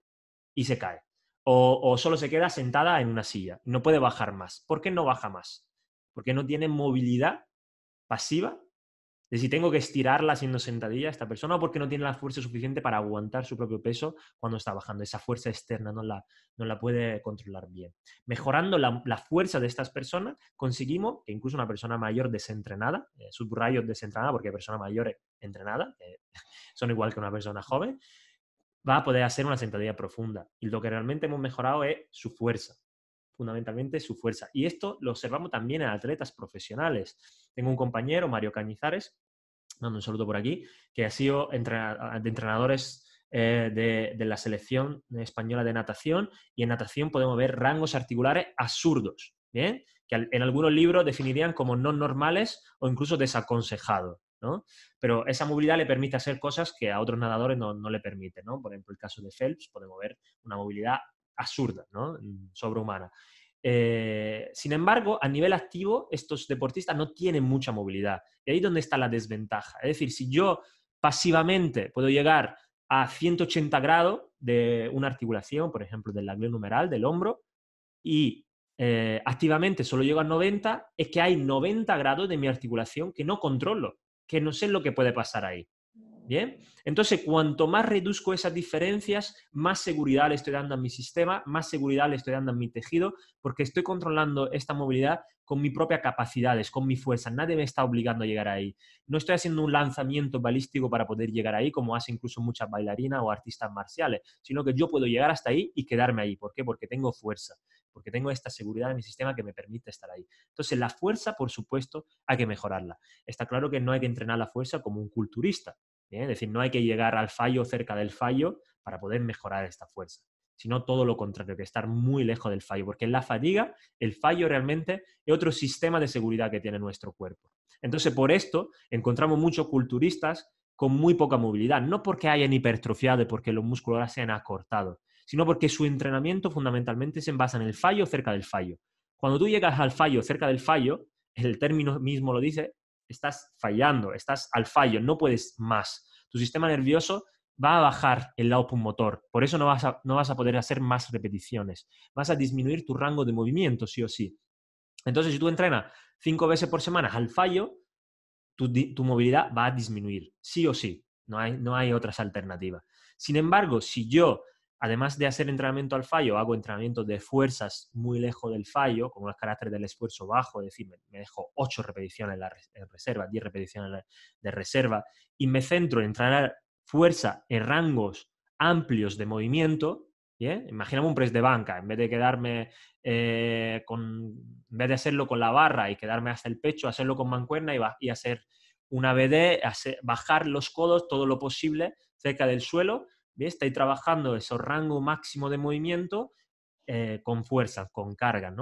y se cae. O, o solo se queda sentada en una silla, no puede bajar más. ¿Por qué no baja más? Porque no tiene movilidad pasiva de si tengo que estirarla haciendo sentadilla esta persona o porque no tiene la fuerza suficiente para aguantar su propio peso cuando está bajando. Esa fuerza externa no la, no la puede controlar bien. Mejorando la, la, fuerza de estas personas, conseguimos que incluso una persona mayor desentrenada, eh, subrayo desentrenada porque persona mayor eh, entrenada, eh, son igual que una persona joven, va a poder hacer una sentadilla profunda. Y lo que realmente hemos mejorado es su fuerza fundamentalmente su fuerza. Y esto lo observamos también en atletas profesionales. Tengo un compañero, Mario Cañizares, dando un saludo por aquí, que ha sido entrenador, de entrenadores eh, de, la selección española de natación y en natación podemos ver rangos articulares absurdos, que en algunos libros definirían como no normales o incluso desaconsejados. Pero esa movilidad le permite hacer cosas que a otros nadadores no, le permiten. Por ejemplo, el caso de Phelps, podemos ver una movilidad absurda, ¿no? sobrehumana. Eh, sin embargo, a nivel activo, estos deportistas no tienen mucha movilidad. Y ahí es donde está la desventaja. Es decir, si yo pasivamente puedo llegar a 180 grados de una articulación, por ejemplo, del labio numeral, del hombro, y eh, activamente solo llego a 90, es que hay 90 grados de mi articulación que no controlo, que no sé lo que puede pasar ahí. Bien, entonces cuanto más reduzco esas diferencias, más seguridad le estoy dando a mi sistema, más seguridad le estoy dando a mi tejido, porque estoy controlando esta movilidad con mis propias capacidades, con mi fuerza. Nadie me está obligando a llegar ahí. No estoy haciendo un lanzamiento balístico para poder llegar ahí, como hacen incluso muchas bailarinas o artistas marciales, sino que yo puedo llegar hasta ahí y quedarme ahí. ¿Por qué? Porque tengo fuerza, porque tengo esta seguridad en mi sistema que me permite estar ahí. Entonces, la fuerza, por supuesto, hay que mejorarla. Está claro que no hay que entrenar la fuerza como un culturista ¿eh? Es decir, no hay que llegar al fallo cerca del fallo para poder mejorar esta fuerza, sino todo lo contrario, que estar muy lejos del fallo, porque la fatiga, el fallo realmente es otro sistema de seguridad que tiene nuestro cuerpo. Entonces, por esto encontramos muchos culturistas con muy poca movilidad, no porque hayan hipertrofiado y porque los músculos ahora se han acortado, sino porque su entrenamiento fundamentalmente se basa en el fallo cerca del fallo. Cuando tú llegas al fallo cerca del fallo, el término mismo lo dice, estás fallando, estás al fallo, no puedes más. Tu sistema nervioso va a bajar el output motor, por eso no vas, a, poder hacer más repeticiones, vas a disminuir tu rango de movimiento, sí o sí. Entonces, si tú entrenas cinco veces por semana al fallo, tu, tu movilidad va a disminuir, sí o sí, no hay, no hay otras alternativas. Sin embargo, si yo además de hacer entrenamiento al fallo, hago entrenamiento de fuerzas muy lejos del fallo, con los caracteres del esfuerzo bajo, es decir, me, dejo 8 repeticiones en, reserva, 10 repeticiones de reserva, y me centro en entrenar fuerza en rangos amplios de movimiento. ¿bien? ¿eh? un press de banca, en vez de quedarme eh, con, en vez de hacerlo con la barra y quedarme hasta el pecho, hacerlo con mancuerna y, y hacer una BD, bajar los codos todo lo posible cerca del suelo ¿Bien? Estáis trabajando ese rango máximo de movimiento eh, con fuerza, con carga,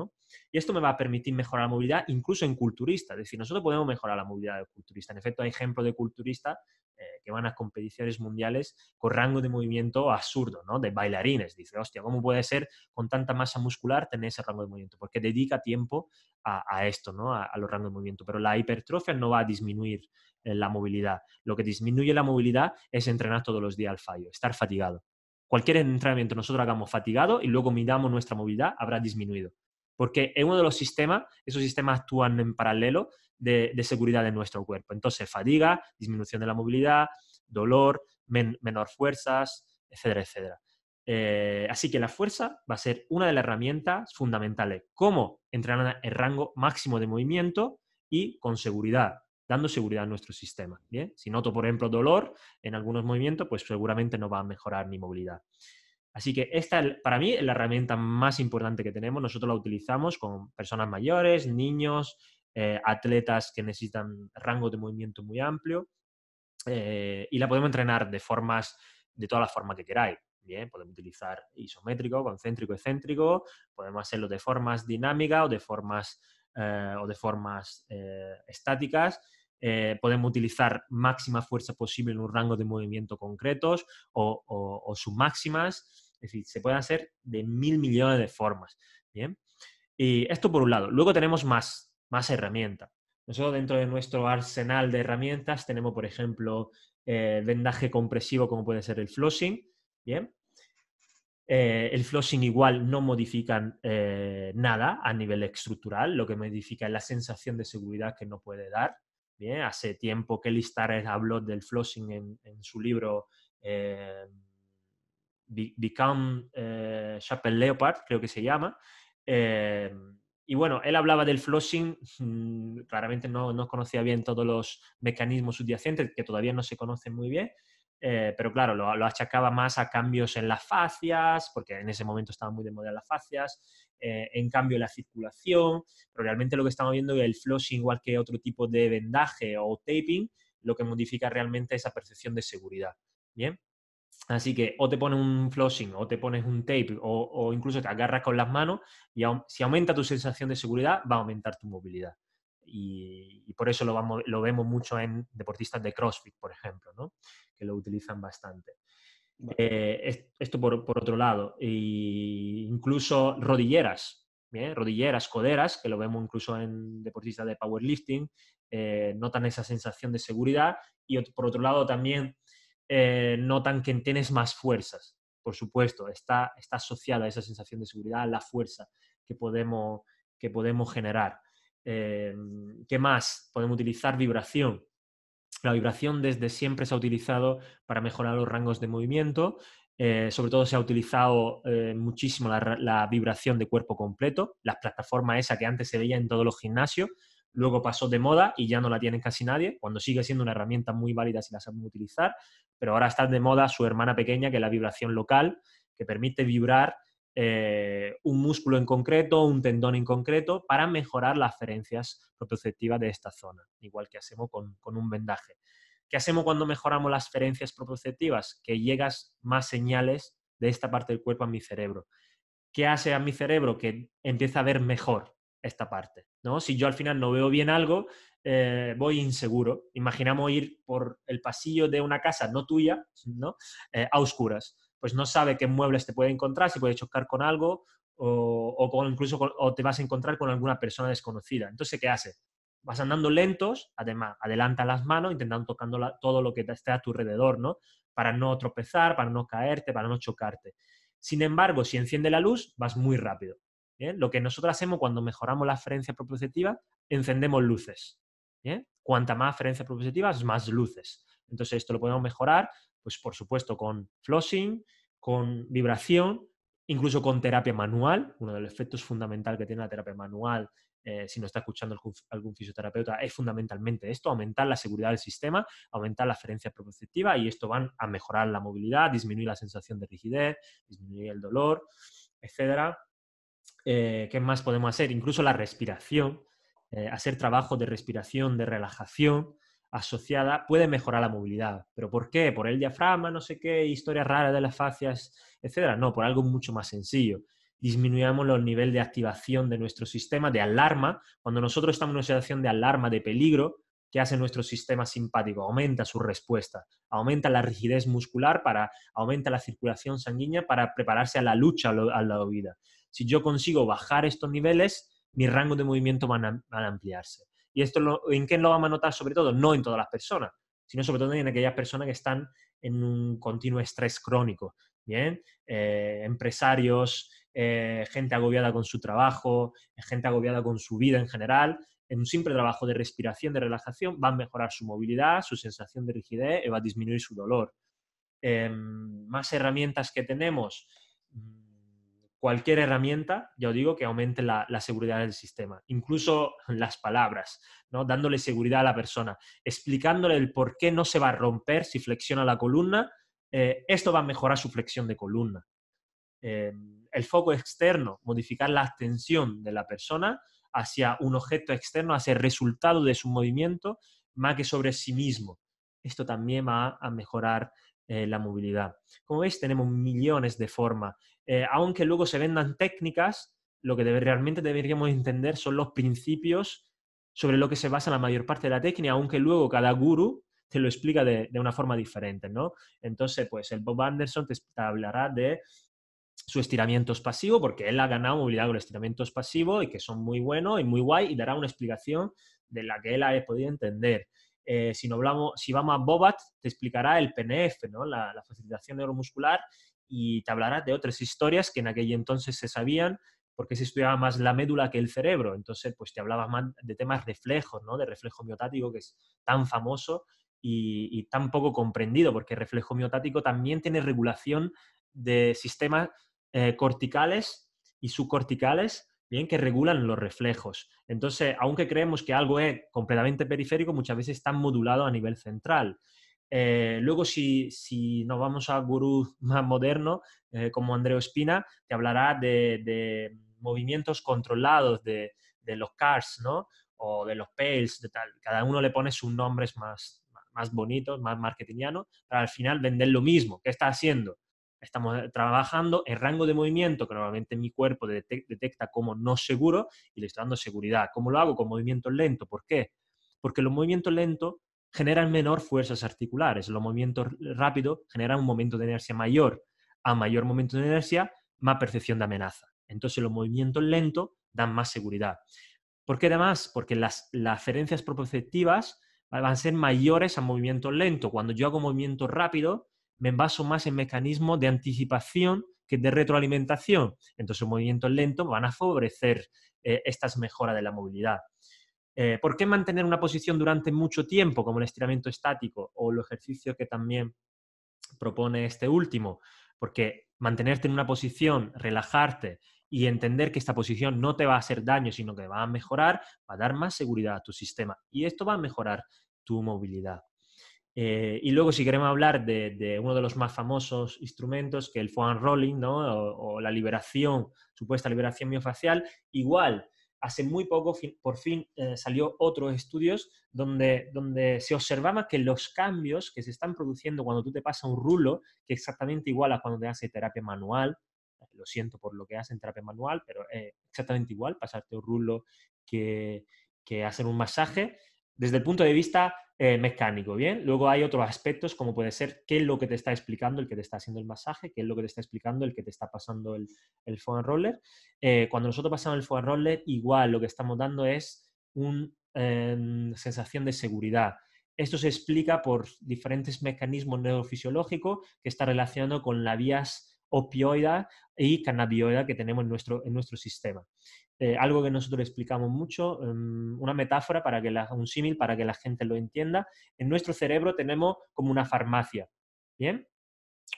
Y esto me va a permitir mejorar la movilidad incluso en culturistas Es decir, nosotros podemos mejorar la movilidad de culturista. En efecto, hay ejemplos de culturistas eh, que van a competiciones mundiales con rango de movimiento absurdo, ¿no? De bailarines. Dice, hostia, ¿cómo puede ser con tanta masa muscular tener ese rango de movimiento? Porque dedica tiempo a, esto, ¿no? a, los rangos de movimiento. Pero la hipertrofia no va a disminuir la movilidad. Lo que disminuye la movilidad es entrenar todos los días al fallo, estar fatigado. Cualquier entrenamiento nosotros hagamos fatigado y luego midamos nuestra movilidad, habrá disminuido. Porque en uno de los sistemas, esos sistemas actúan en paralelo de, seguridad de nuestro cuerpo. Entonces, fatiga, disminución de la movilidad, dolor, menor fuerzas, etcétera, etcétera. Eh, así que la fuerza va a ser una de las herramientas fundamentales. Cómo entrenar el rango máximo de movimiento y con seguridad, dando seguridad a nuestro sistema. Si noto, por ejemplo, dolor en algunos movimientos, pues seguramente no va a mejorar mi movilidad. Así que esta, para mí, es la herramienta más importante que tenemos. Nosotros la utilizamos con personas mayores, niños, eh, atletas que necesitan rango de movimiento muy amplio eh, y la podemos entrenar de formas, de todas las formas que queráis. podemos utilizar isométrico, concéntrico, excéntrico, podemos hacerlo de formas dinámicas o de formas, eh, o de formas estáticas eh, podemos utilizar máxima fuerza posible en un rango de movimiento concretos o, o, sus máximas. Es decir, se puede hacer de mil millones de formas. Bien. Y esto por un lado. Luego tenemos más, más herramientas. Nosotros dentro de nuestro arsenal de herramientas tenemos, por ejemplo, eh, vendaje compresivo como puede ser el flossing. Bien. Eh, el flossing igual no modifica nada a nivel estructural, lo que modifica es la sensación de seguridad que no puede dar hace tiempo que Listares habló del flossing en, su libro eh, Become eh, Chapel Leopard, creo que se llama. Eh, y bueno, él hablaba del flossing, mm, claramente no, conocía bien todos los mecanismos subyacentes, que todavía no se conocen muy bien, pero claro, lo, lo, achacaba más a cambios en las facias, porque en ese momento estaban muy de moda las facias, eh, en cambio la circulación, pero realmente lo que estamos viendo es el flushing igual que otro tipo de vendaje o taping, lo que modifica realmente esa percepción de seguridad. Bien. Así que o te pones un flushing o te pones un tape o, incluso te agarras con las manos y si aumenta tu sensación de seguridad va a aumentar tu movilidad. Y, por eso lo, vemos mucho en deportistas de CrossFit, por ejemplo, que lo utilizan bastante. Eh, esto por, otro lado. incluso rodilleras, rodilleras, coderas, que lo vemos incluso en deportistas de powerlifting, eh, notan esa sensación de seguridad y por otro lado también eh, notan que tienes más fuerzas. Por supuesto, está, asociada a esa sensación de seguridad, a la fuerza que podemos, que podemos generar. Em, ¿Qué más? Podemos utilizar vibración. La vibración desde siempre se ha utilizado para mejorar los rangos de movimiento. Eh, sobre todo se ha utilizado eh, muchísimo la, vibración de cuerpo completo, la plataforma esa que antes se veía en todos los gimnasios, luego pasó de moda y ya no la tienen casi nadie, cuando sigue siendo una herramienta muy válida si la saben utilizar, pero ahora está de moda su hermana pequeña que es la vibración local, que permite vibrar eh, un músculo en concreto, un tendón en concreto, para mejorar las ferencias proprioceptivas de esta zona, igual que hacemos con, un vendaje. ¿Qué hacemos cuando mejoramos las ferencias proprioceptivas? Que llegas más señales de esta parte del cuerpo a mi cerebro. ¿Qué hace a mi cerebro? Que empieza a ver mejor esta parte. ¿no? Si yo al final no veo bien algo, eh, voy inseguro. Imaginamos ir por el pasillo de una casa no tuya, ¿no? Eh, a oscuras pues no sabe qué muebles te puede encontrar, si puede chocar con algo o, incluso o te vas a encontrar con alguna persona desconocida. Entonces, ¿qué hace? Vas andando lentos, además, adelanta las manos, intentando tocando todo lo que esté a tu alrededor, ¿no? Para no tropezar, para no caerte, para no chocarte. Sin embargo, si enciende la luz, vas muy rápido. Lo que nosotros hacemos cuando mejoramos la aferencia propositiva, encendemos luces. ¿bien? Cuanta más aferencia propositiva, más luces. Entonces, esto lo podemos mejorar pues por supuesto con flossing, con vibración, incluso con terapia manual. Uno de los efectos fundamentales que tiene la terapia manual, eh, si no está escuchando algún fisioterapeuta, es fundamentalmente esto, aumentar la seguridad del sistema, aumentar la ferencia proprioceptiva y esto van a mejorar la movilidad, disminuir la sensación de rigidez, disminuir el dolor, etc. Eh, ¿Qué más podemos hacer? Incluso la respiración, eh, hacer trabajo de respiración, de relajación, asociada puede mejorar la movilidad. ¿Pero por qué? ¿Por el diafragma, no sé qué, historias raras de las fascias, etcétera? No, por algo mucho más sencillo. Disminuyamos los niveles de activación de nuestro sistema de alarma. Cuando nosotros estamos en una situación de alarma, de peligro, ¿qué hace nuestro sistema simpático? Aumenta su respuesta, aumenta la rigidez muscular, para, aumenta la circulación sanguínea para prepararse a la lucha, a la vida. Si yo consigo bajar estos niveles, mi rango de movimiento va a ampliarse. Y esto en quién lo vamos a notar sobre todo, no en todas las personas, sino sobre todo en aquellas personas que están en un continuo estrés crónico, ¿bien? Eh, empresarios, eh, gente agobiada con su trabajo, gente agobiada con su vida en general, en un simple trabajo de respiración, de relajación, va a mejorar su movilidad, su sensación de rigidez y va a disminuir su dolor. Em, más herramientas que tenemos, cualquier herramienta, os digo, que aumente la, seguridad del sistema, incluso las palabras, ¿no? dándole seguridad a la persona, explicándole el por qué no se va a romper si flexiona la columna, eh, esto va a mejorar su flexión de columna. Eh, el foco externo, modificar la atención de la persona hacia un objeto externo, hacia el resultado de su movimiento, más que sobre sí mismo. Esto también va a mejorar eh, la movilidad. Como veis, tenemos millones de formas. Eh, aunque luego se vendan técnicas, lo que debe, realmente deberíamos entender son los principios sobre lo que se basa la mayor parte de la técnica, aunque luego cada guru te lo explica de, una forma diferente, ¿no? Entonces, pues el Bob Anderson te hablará de su estiramiento pasivos, porque él ha ganado movilidad con el estiramiento es y que son muy buenos y muy guay, y dará una explicación de la que él ha eh, podido entender. Eh, si, no hablamos, si vamos a Bobat, te explicará el PNF, ¿no? la, facilitación neuromuscular, y te hablará de otras historias que en aquel entonces se sabían, porque se estudiaba más la médula que el cerebro. Entonces, pues te hablaba más de temas reflejos, ¿no? De reflejo miotático, que es tan famoso y, y tan poco comprendido, porque el reflejo miotático también tiene regulación de sistemas eh, corticales y subcorticales bien que regulan los reflejos. Entonces, aunque creemos que algo es completamente periférico, muchas veces está modulado a nivel central. Eh, luego, si, si, nos vamos a gurús más moderno, eh, como Andreo Espina, te hablará de, movimientos controlados de, los cars, ¿no? O de los pails, de tal. Cada uno le pone sus nombres más, más bonitos, más marketingianos, para al final vender lo mismo. ¿Qué está haciendo? estamos trabajando el rango de movimiento que normalmente mi cuerpo detecta como no seguro y le estoy dando seguridad. ¿Cómo lo hago? Con movimientos lentos. ¿Por qué? Porque los movimientos lentos generan menor fuerzas articulares. Los movimientos rápidos generan un momento de inercia mayor. A mayor momento de inercia, más percepción de amenaza. Entonces los movimientos lentos dan más seguridad. ¿Por qué además? Porque las, las aferencias proprioceptivas van a ser mayores a movimientos lentos. Cuando yo hago movimiento rápido, me baso más en mecanismos de anticipación que de retroalimentación. Entonces, movimientos lentos van a favorecer eh, estas mejoras de la movilidad. Eh, ¿Por qué mantener una posición durante mucho tiempo, como el estiramiento estático o el ejercicio que también propone este último? Porque mantenerte en una posición, relajarte y entender que esta posición no te va a hacer daño, sino que va a mejorar, va a dar más seguridad a tu sistema y esto va a mejorar tu movilidad. Eh, y luego, si queremos hablar de, uno de los más famosos instrumentos, que el foam rolling, ¿no? o, la liberación, supuesta liberación miofacial, igual, hace muy poco, por fin, eh, salió otros estudios donde, donde se observaba que los cambios que se están produciendo cuando tú te pasas un rulo, que es exactamente igual a cuando te haces terapia manual, lo siento por lo que en terapia manual, pero es exactamente igual, pasarte un rulo que, que hacer un masaje, desde el punto de vista eh, mecánico, ¿bien? Luego hay otros aspectos como puede ser qué es lo que te está explicando el que te está haciendo el masaje, qué es lo que te está explicando el que te está pasando el, foam roller. Eh, cuando nosotros pasamos el foam roller, igual lo que estamos dando es una em, sensación de seguridad. Esto se explica por diferentes mecanismos neurofisiológicos que está relacionado con las vías opioida y cannabioida que tenemos nuestro, en nuestro sistema. Eh, algo que nosotros explicamos mucho, em, una metáfora, para que la, un símil para que la gente lo entienda. En nuestro cerebro tenemos como una farmacia, ¿bien?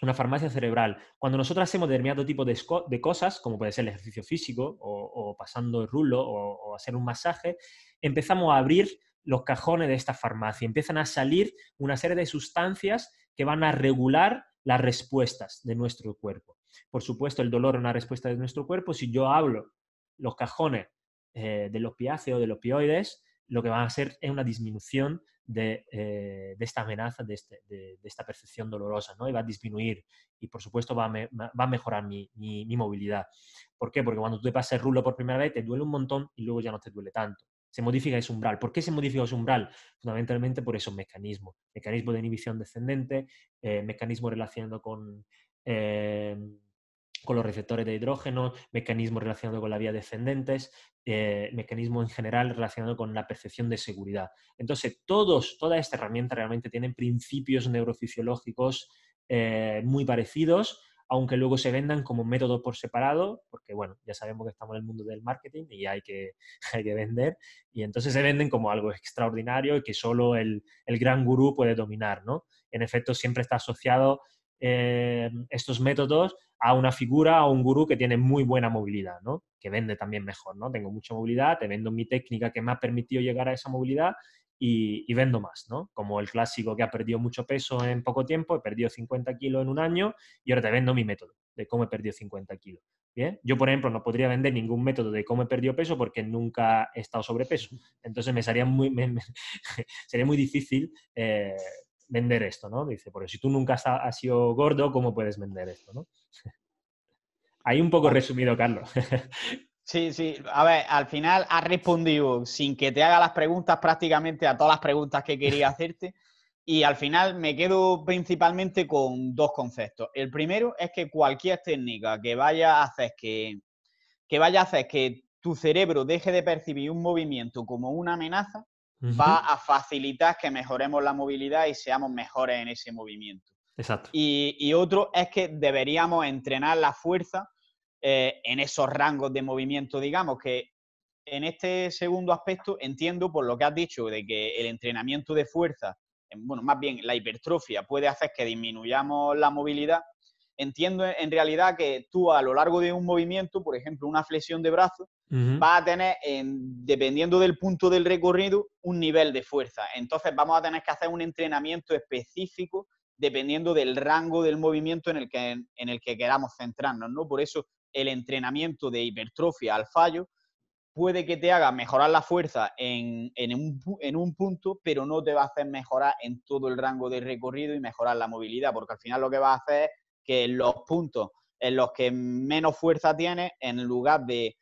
Una farmacia cerebral. Cuando nosotros hacemos determinado tipo de, cosas, como puede ser el ejercicio físico o, pasando el rulo o hacer un masaje, empezamos a abrir los cajones de esta farmacia. Empiezan a salir una serie de sustancias que van a regular las respuestas de nuestro cuerpo. Por supuesto, el dolor es una respuesta de nuestro cuerpo. Si yo hablo los cajones eh, de los piáceos, de los opioides lo que va a hacer es una disminución de, eh, esta amenaza, este, de, esta percepción dolorosa, ¿no? Y va a disminuir y, por supuesto, va a, mejorar mi, movilidad. ¿Por qué? Porque cuando tú te pasas el rulo por primera vez te duele un montón y luego ya no te duele tanto. Se modifica ese umbral. ¿Por qué se modifica ese umbral? Fundamentalmente por esos mecanismos. Mecanismo de inhibición descendente, eh, mecanismo relacionado con con los receptores de hidrógeno, mecanismos relacionados con la vía descendentes, eh, mecanismos en general relacionados con la percepción de seguridad. Entonces, todos, toda esta herramienta realmente tienen principios neurofisiológicos eh, muy parecidos, aunque luego se vendan como método por separado, porque bueno, ya sabemos que estamos en el mundo del marketing y hay que, que vender, y entonces se venden como algo extraordinario y que solo el, gran gurú puede dominar, ¿no? En efecto, siempre está asociado eh, estos métodos a una figura, a un gurú que tiene muy buena movilidad, ¿no? que vende también mejor. ¿no? Tengo mucha movilidad, te vendo mi técnica que me ha permitido llegar a esa movilidad y, vendo más, ¿no? Como el clásico que ha perdido mucho peso en poco tiempo, he perdido 50 kilos en un año y ahora te vendo mi método de cómo he perdido 50 kilos. Bien, yo por ejemplo no podría vender ningún método de cómo he perdido peso porque nunca he estado sobrepeso. Entonces me sería muy, sería muy difícil eh, vender esto, ¿no? Dice, porque si tú nunca has sido gordo, ¿cómo puedes vender esto, no? Ahí un poco resumido, Carlos. Sí, sí. A ver, al final has respondido sin que te haga las preguntas prácticamente a todas las preguntas que quería hacerte. Y al final me quedo principalmente con dos conceptos. El primero es que cualquier técnica que vaya a hacer que, que vaya a hacer que tu cerebro deje de percibir un movimiento como una amenaza, va a facilitar que mejoremos la movilidad y seamos mejores en ese movimiento. Exacto. Y, otro es que deberíamos entrenar la fuerza eh, en esos rangos de movimiento, digamos, que en este segundo aspecto entiendo por lo que has dicho de que el entrenamiento de fuerza, bueno, más bien la hipertrofia puede hacer que disminuyamos la movilidad entiendo en realidad que tú a lo largo de un movimiento, por ejemplo, una flexión de brazo, vas a tener, dependiendo del punto del recorrido, un nivel de fuerza. Entonces vamos a tener que hacer un entrenamiento específico dependiendo del rango del movimiento en el que, en el que queramos centrarnos, ¿no? Por eso el entrenamiento de hipertrofia al fallo puede que te haga mejorar la fuerza en, un, punto, pero no te va a hacer mejorar en todo el rango del recorrido y mejorar la movilidad, porque al final lo que va a hacer es que los puntos en los que menos fuerza tiene en lugar de,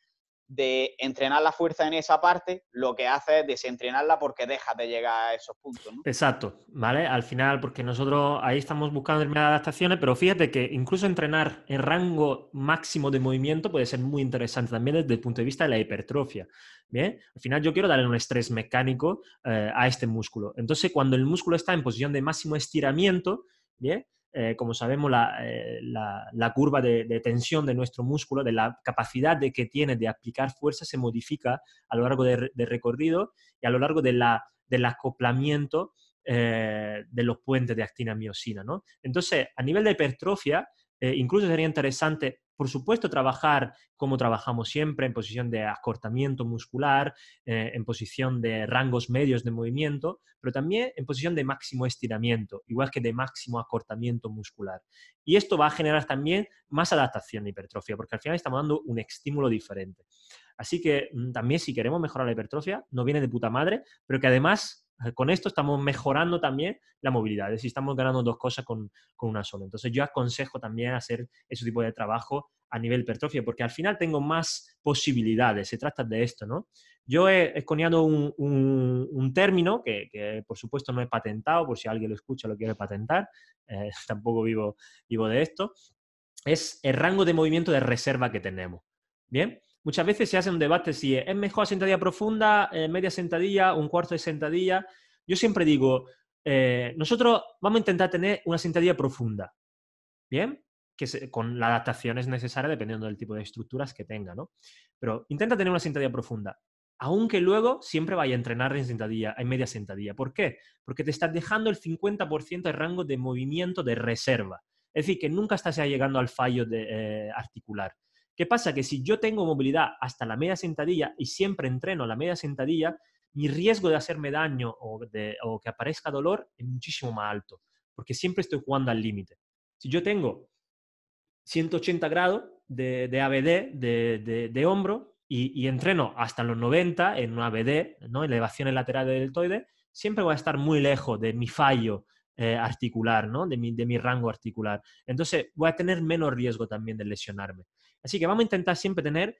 entrenar la fuerza en esa parte, lo que hace es desentrenarla porque deja de llegar a esos puntos. Exacto, ¿vale? Al final, porque nosotros ahí estamos buscando determinadas adaptaciones, pero fíjate que incluso entrenar el rango máximo de movimiento puede ser muy interesante también desde el punto de vista de la hipertrofia. Bien, al final yo quiero darle un estrés mecánico eh, a este músculo. Entonces, cuando el músculo está en posición de máximo estiramiento, bien, eh, como sabemos, la, eh, curva de, tensión de nuestro músculo, de la capacidad de que tiene de aplicar fuerza, se modifica a lo largo del recorrido y a lo largo del acoplamiento eh, de los puentes de actina-miosina. Entonces, a nivel de hipertrofia, incluso sería interesante por supuesto, trabajar como trabajamos siempre, en posición de acortamiento muscular, eh, en posición de rangos medios de movimiento, pero también en posición de máximo estiramiento, igual que de máximo acortamiento muscular. Y esto va a generar también más adaptación a hipertrofia, porque al final estamos dando un estímulo diferente. Así que mm, también si queremos mejorar la hipertrofia, no viene de puta madre, pero que además eh, con esto estamos mejorando también la movilidad, es decir, estamos ganando dos cosas con, una sola. Entonces yo aconsejo también hacer ese tipo de trabajo a nivel hipertrofia, porque al final tengo más posibilidades, se trata de esto, ¿no? Yo he, esconeado un, término que, por supuesto no he patentado, por si alguien lo escucha lo quiere patentar, eh, tampoco vivo, vivo de esto, es el rango de movimiento de reserva que tenemos. Bien, Muchas veces se hace un debate si es mejor sentadilla profunda, eh, media sentadilla, un cuarto de sentadilla. Yo siempre digo, eh, nosotros vamos a intentar tener una sentadilla profunda, ¿bien? Que con la adaptación es necesaria dependiendo del tipo de estructuras que tenga, ¿no? Pero intenta tener una sentadilla profunda, aunque luego siempre vaya a entrenar en sentadilla, en media sentadilla. ¿Por qué? Porque te estás dejando el 50% de rango de movimiento de reserva. Es decir, que nunca estás llegando al fallo de, eh, articular. ¿Qué pasa? Que si yo tengo movilidad hasta la media sentadilla y siempre entreno la media sentadilla, mi riesgo de hacerme daño o, que aparezca dolor es muchísimo más alto, porque siempre estoy jugando al límite. Si yo tengo 180 grados de, ABD, de, hombro, y, entreno hasta los 90 en un ABD, elevaciones laterales del deltoide, siempre voy a estar muy lejos de mi fallo eh, articular, de, mi, de mi rango articular. Entonces voy a tener menos riesgo también de lesionarme. Así que vamos a intentar siempre tener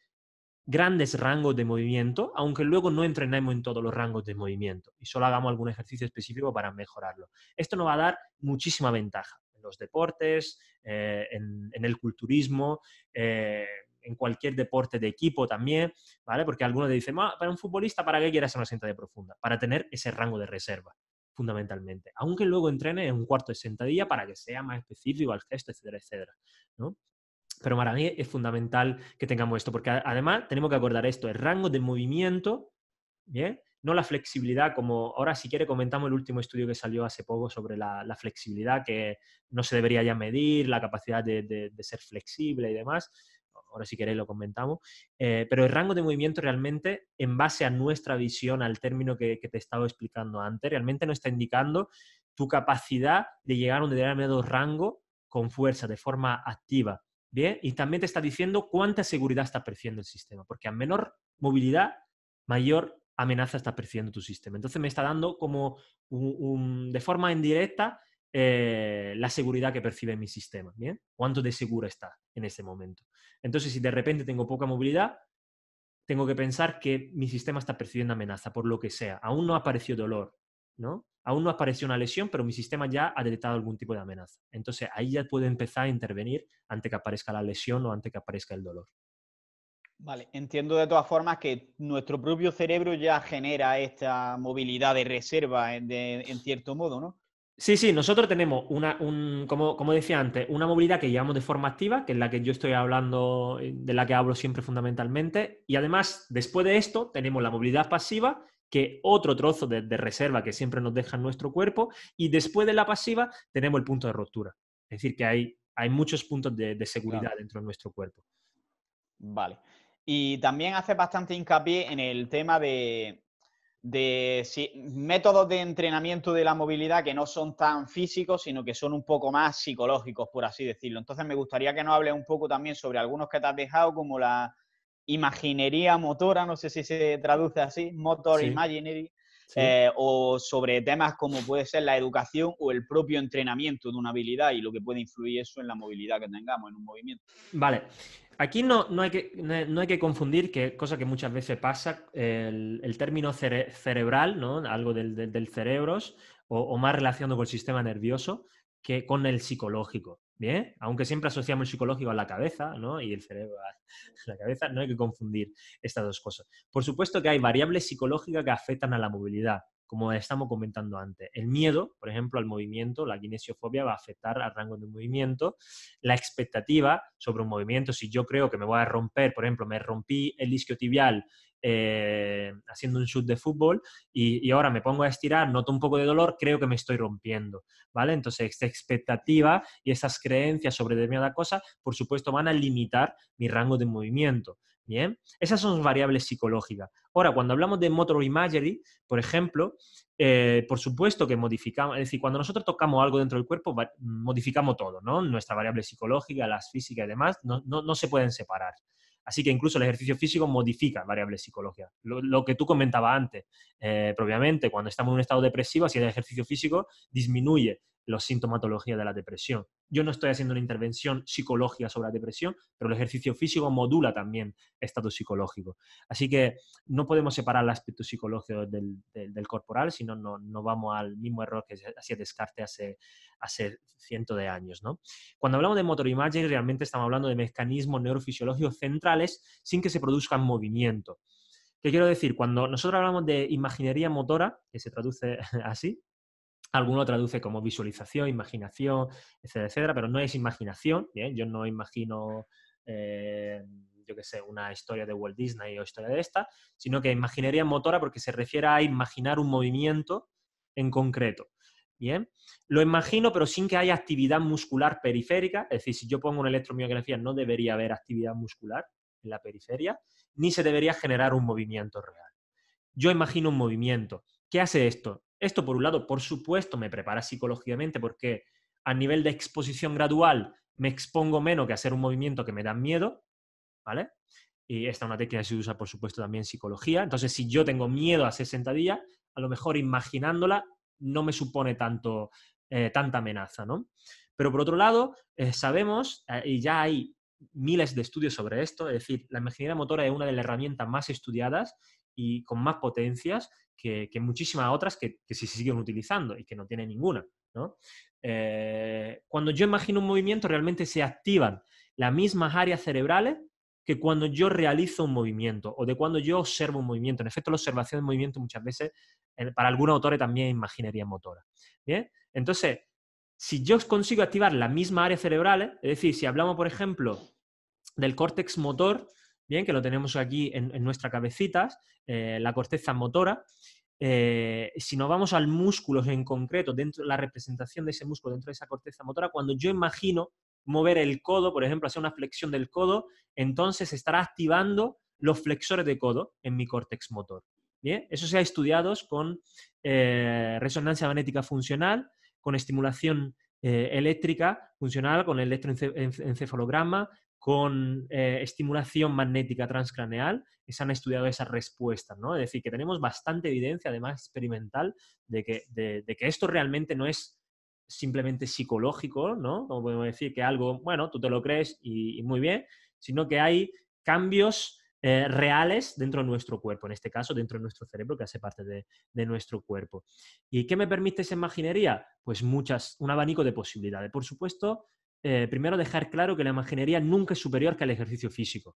grandes rangos de movimiento, aunque luego no entrenemos en todos los rangos de movimiento y solo hagamos algún ejercicio específico para mejorarlo. Esto nos va a dar muchísima ventaja en los deportes, eh, en, el culturismo, eh, en cualquier deporte de equipo también, ¿vale? Porque algunos dicen, ah, para un futbolista, ¿para qué quieres hacer una sentadilla profunda? Para tener ese rango de reserva, fundamentalmente. Aunque luego entrene en un cuarto de sentadilla para que sea más específico al gesto, etcétera, etcétera, ¿no? Pero para mí es fundamental que tengamos esto, porque además tenemos que acordar esto, el rango de movimiento, ¿bien? No la flexibilidad, como ahora si quiere comentamos el último estudio que salió hace poco sobre la, la flexibilidad, que no se debería ya medir, la capacidad de, de, ser flexible y demás. Ahora si queréis lo comentamos. Eh, pero el rango de movimiento realmente, en base a nuestra visión, al término que, que te he estado explicando antes, realmente nos está indicando tu capacidad de llegar a un determinado rango con fuerza, de forma activa. Bien, y también te está diciendo cuánta seguridad está percibiendo el sistema, porque a menor movilidad, mayor amenaza está percibiendo tu sistema. Entonces me está dando como de forma indirecta eh, la seguridad que percibe mi sistema, ¿bien? ¿Cuánto de segura está en ese momento? Entonces, si de repente tengo poca movilidad, tengo que pensar que mi sistema está percibiendo amenaza, por lo que sea. Aún no apareció dolor, ¿no? aún no apareció una lesión, pero mi sistema ya ha detectado algún tipo de amenaza. Entonces ahí ya puede empezar a intervenir antes que aparezca la lesión o antes que aparezca el dolor. Vale, entiendo de todas formas que nuestro propio cerebro ya genera esta movilidad de reserva eh, en, cierto modo, ¿no? Sí, sí, nosotros tenemos una, como, como, decía antes, una movilidad que llevamos de forma activa, que es la que yo estoy hablando, eh, de la que hablo siempre fundamentalmente, y además, después de esto, tenemos la movilidad pasiva, que otro trozo de, reserva que siempre nos deja en nuestro cuerpo, y después de la pasiva tenemos el punto de ruptura. Es decir, que hay, hay muchos puntos de, seguridad dentro de nuestro cuerpo. Vale. Y también hace bastante hincapié en el tema de, métodos de entrenamiento de la movilidad que no son tan físicos, sino que son un poco más psicológicos, por así decirlo. Entonces me gustaría que nos hables un poco también sobre algunos que te has dejado, como la, imaginería motora, no sé si se traduce así, motor imaginary, eh, o sobre temas como puede ser la educación o el propio entrenamiento de una habilidad y lo que puede influir eso en la movilidad que tengamos en un movimiento. Vale. Aquí no, no, hay, que, no hay que confundir, que cosa que muchas veces pasa, el, término cerebral, ¿no? algo del, del, o más relacionado con el sistema nervioso, que con el psicológico. Bien, aunque siempre asociamos el psicológico a la cabeza ¿no? y el cerebro a la cabeza, no hay que confundir estas dos cosas. Por supuesto que hay variables psicológicas que afectan a la movilidad, como estamos comentando antes. El miedo, por ejemplo, al movimiento, la kinesiofobia va a afectar al rango de movimiento. La expectativa sobre un movimiento, si yo creo que me voy a romper, por ejemplo, me rompí el tibial. Eh, haciendo un shoot de fútbol y, ahora me pongo a estirar, noto un poco de dolor, creo que me estoy rompiendo, ¿vale? Entonces, esta expectativa y estas creencias sobre determinada cosa, por supuesto, van a limitar mi rango de movimiento, ¿bien? Esas son variables psicológicas. Ahora, cuando hablamos de motor imagery, por ejemplo, eh, por supuesto que modificamos, es decir, cuando nosotros tocamos algo dentro del cuerpo, modificamos todo, ¿no? Nuestra variable psicológica, las físicas y demás, no se pueden separar. Así que incluso el ejercicio físico modifica variables psicológicas. Lo, que tú comentabas antes, eh, propiamente, cuando estamos en un estado depresivo, si el ejercicio físico disminuye la sintomatología de la depresión. Yo no estoy haciendo una intervención psicológica sobre la depresión, pero el ejercicio físico modula también estado psicológico. Así que no podemos separar el aspecto psicológico del, corporal, si no, no vamos al mismo error que hacía Descartes hace, cientos de años. Cuando hablamos de motor imaging, realmente estamos hablando de mecanismos neurofisiológicos centrales sin que se produzcan movimiento. ¿Qué quiero decir? Cuando nosotros hablamos de imaginería motora, que se traduce así, Alguno traduce como visualización, imaginación, etcétera, etcétera, pero no es imaginación, Yo no imagino, eh, yo qué sé, una historia de Walt Disney o historia de esta, sino que imaginería motora porque se refiere a imaginar un movimiento en concreto. ¿Bien? Lo imagino, pero sin que haya actividad muscular periférica, es decir, si yo pongo una electromiografía no debería haber actividad muscular en la periferia, ni se debería generar un movimiento real. Yo imagino un movimiento. ¿Qué hace esto? Esto, por un lado, por supuesto, me prepara psicológicamente porque a nivel de exposición gradual me expongo menos que hacer un movimiento que me da miedo, ¿vale? Y esta es una técnica que se usa, por supuesto, también en psicología. Entonces, si yo tengo miedo a hacer sentadilla, a lo mejor imaginándola no me supone tanto, eh, tanta amenaza, ¿no? Pero por otro lado, eh, sabemos, eh, y ya hay miles de estudios sobre esto, es decir, la imaginaria motora es una de las herramientas más estudiadas y con más potencias que, muchísimas otras que, se siguen utilizando y que no tiene ninguna. Eh, cuando yo imagino un movimiento, realmente se activan las mismas áreas cerebrales que cuando yo realizo un movimiento o de cuando yo observo un movimiento. En efecto, la observación de movimiento muchas veces, eh, para algunos autores también es imaginería motora. Entonces, si yo consigo activar la misma área cerebral, es decir, si hablamos, por ejemplo, del córtex motor, bien, que lo tenemos aquí en, nuestra cabecitas, eh, la corteza motora. Eh, si nos vamos al músculo en concreto, dentro la representación de ese músculo dentro de esa corteza motora, cuando yo imagino mover el codo, por ejemplo, hacer una flexión del codo, entonces estará activando los flexores de codo en mi córtex motor. ¿Bien? Eso se ha estudiado con eh, resonancia magnética funcional, con estimulación eléctrica funcional, con electroencefalograma, con eh, estimulación magnética transcraneal se han estudiado esas respuestas, ¿no? Es decir, que tenemos bastante evidencia, además experimental, de que, de, que esto realmente no es simplemente psicológico, ¿no? Como podemos decir que algo, bueno, tú te lo crees y, muy bien, sino que hay cambios eh, reales dentro de nuestro cuerpo, en este caso dentro de nuestro cerebro que hace parte de, de, nuestro cuerpo. ¿Y qué me permite esa imaginería? Pues muchas, un abanico de posibilidades. Por supuesto, eh, primero dejar claro que la imaginería nunca es superior que el ejercicio físico.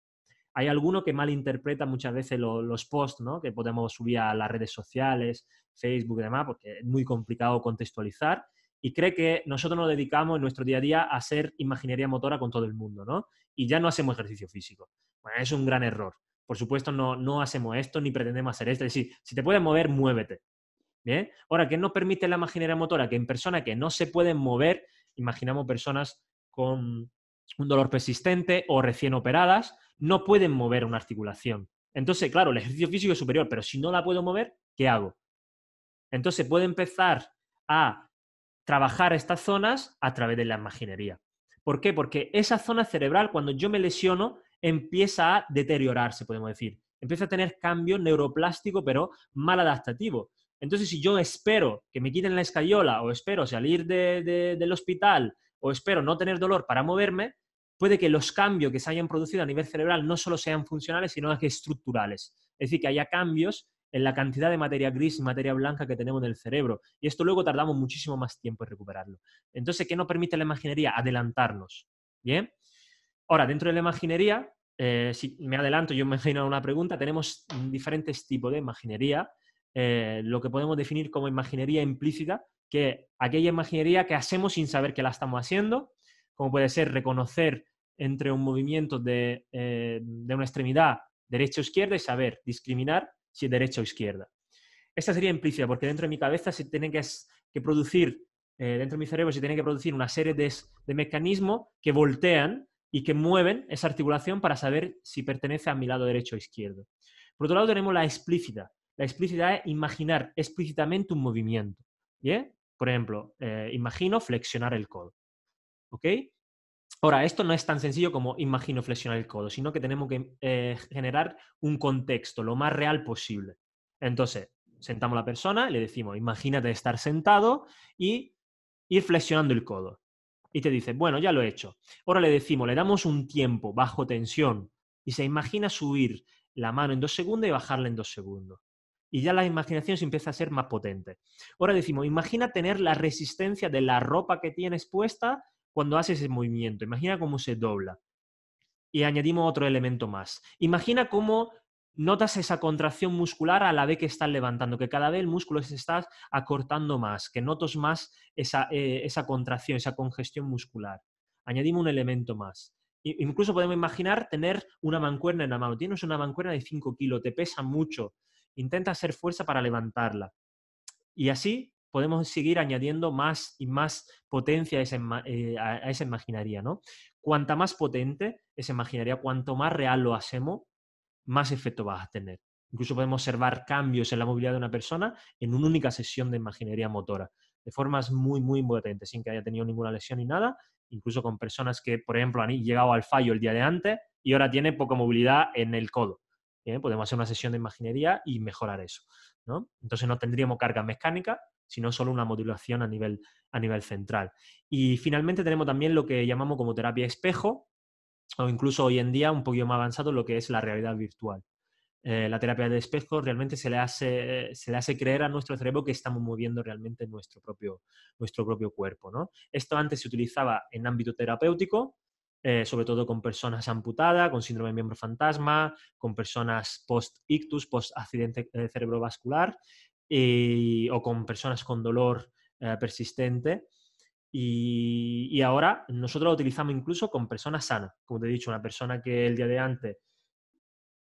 Hay alguno que malinterpreta muchas veces los posts ¿no? que podemos subir a las redes sociales, Facebook y demás, porque es muy complicado contextualizar y cree que nosotros nos dedicamos en nuestro día a día a ser imaginería motora con todo el mundo, ¿no? Y ya no hacemos ejercicio físico. Bueno, es un gran error. Por supuesto, no, hacemos esto ni pretendemos hacer esto. Es decir, si te puedes mover, muévete. ¿Bien? Ahora, ¿qué no permite la imaginería motora? Que en personas que no se pueden mover, imaginamos personas con un dolor persistente o recién operadas, no pueden mover una articulación. Entonces, claro, el ejercicio físico es superior, pero si no la puedo mover, ¿qué hago? Entonces, puedo empezar a trabajar estas zonas a través de la imaginería. ¿Por qué? Porque esa zona cerebral, cuando yo me lesiono, empieza a deteriorarse, podemos decir. Empieza a tener cambio neuroplástico, pero mal adaptativo. Entonces, si yo espero que me quiten la escayola o espero salir del hospital o espero no tener dolor para moverme, puede que los cambios que se hayan producido a nivel cerebral no solo sean funcionales, sino que estructurales. Es decir, que haya cambios en la cantidad de materia gris y materia blanca que tenemos en el cerebro. Y esto luego tardamos muchísimo más tiempo en recuperarlo. Entonces, ¿qué nos permite la imaginería? Adelantarnos. ¿Bien? Ahora, dentro de la imaginería, eh, si me adelanto, yo me imagino una pregunta, tenemos diferentes tipos de imaginería. Eh, lo que podemos definir como imaginería implícita, que aquella imaginería que hacemos sin saber que la estamos haciendo, como puede ser reconocer entre un movimiento de, eh, una extremidad derecha o izquierda y saber discriminar si es derecha o izquierda. Esta sería implícita porque dentro de mi cabeza se tiene que, producir, eh, dentro de mi cerebro se tiene que producir una serie de, de mecanismos que voltean y que mueven esa articulación para saber si pertenece a mi lado derecho o izquierdo. Por otro lado tenemos la explícita, la explícita es imaginar explícitamente un movimiento. ¿bien? Por ejemplo, eh, imagino flexionar el codo. ¿Ok? Ahora, esto no es tan sencillo como imagino flexionar el codo, sino que tenemos que eh, generar un contexto lo más real posible. Entonces, sentamos a la persona, le decimos, imagínate estar sentado y ir flexionando el codo. Y te dice, bueno, ya lo he hecho. Ahora le decimos, le damos un tiempo bajo tensión y se imagina subir la mano en dos segundos y bajarla en dos segundos y ya la imaginación se empieza a ser más potente. Ahora decimos, imagina tener la resistencia de la ropa que tienes puesta cuando haces ese movimiento. Imagina cómo se dobla. Y añadimos otro elemento más. Imagina cómo notas esa contracción muscular a la vez que estás levantando, que cada vez el músculo se está acortando más, que notas más esa, eh, contracción, esa congestión muscular. Añadimos un elemento más. incluso podemos imaginar tener una mancuerna en la mano. Tienes una mancuerna de 5 kilos, te pesa mucho intenta hacer fuerza para levantarla. Y así podemos seguir añadiendo más y más potencia eh, a esa, imaginaría, ¿no? Cuanta más potente esa imaginaría, cuanto más real lo hacemos, más efecto vas a tener. Incluso podemos observar cambios en la movilidad de una persona en una única sesión de imaginería motora, de formas muy, muy potentes, sin que haya tenido ninguna lesión ni nada, incluso con personas que, por ejemplo, han llegado al fallo el día de antes y ahora tienen poca movilidad en el codo. ¿eh? podemos hacer una sesión de imaginería y mejorar eso. ¿no? Entonces no tendríamos carga mecánica, sino solo una modulación a nivel, a nivel central. Y finalmente tenemos también lo que llamamos como terapia espejo, o incluso hoy en día un poquito más avanzado lo que es la realidad virtual. Eh, la terapia de espejo realmente se le, hace, se le hace creer a nuestro cerebro que estamos moviendo realmente nuestro propio, nuestro propio cuerpo. ¿no? Esto antes se utilizaba en ámbito terapéutico, eh, sobre todo con personas amputadas, con síndrome de miembro fantasma, con personas post-ictus, post-accidente eh, cerebrovascular, o con personas con dolor eh, persistente. Y, ahora nosotros lo utilizamos incluso con personas sanas. Como te he dicho, una persona que el día de antes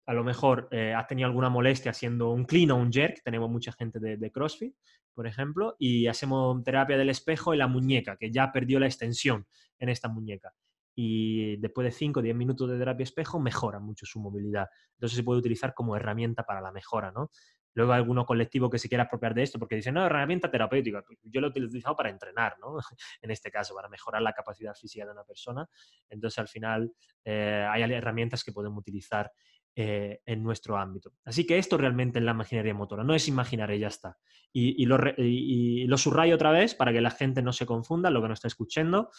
a lo mejor ha tenido alguna molestia haciendo un clean o un jerk, tenemos mucha gente de, de, CrossFit, por ejemplo, y hacemos terapia del espejo en la muñeca, que ya perdió la extensión en esta muñeca y después de 5 o 10 minutos de terapia espejo mejora mucho su movilidad. Entonces se puede utilizar como herramienta para la mejora, ¿no? Luego hay algunos colectivo que se quiera apropiar de esto porque dice, no, herramienta terapéutica. Pues, yo lo he utilizado para entrenar, ¿no? en este caso, para mejorar la capacidad física de una persona. Entonces, al final, eh, hay herramientas que podemos utilizar eh, en nuestro ámbito. Así que esto realmente es la imaginería motora, no es imaginar y ya está. Y, lo, subrayo otra vez para que la gente no se confunda lo que nos está escuchando,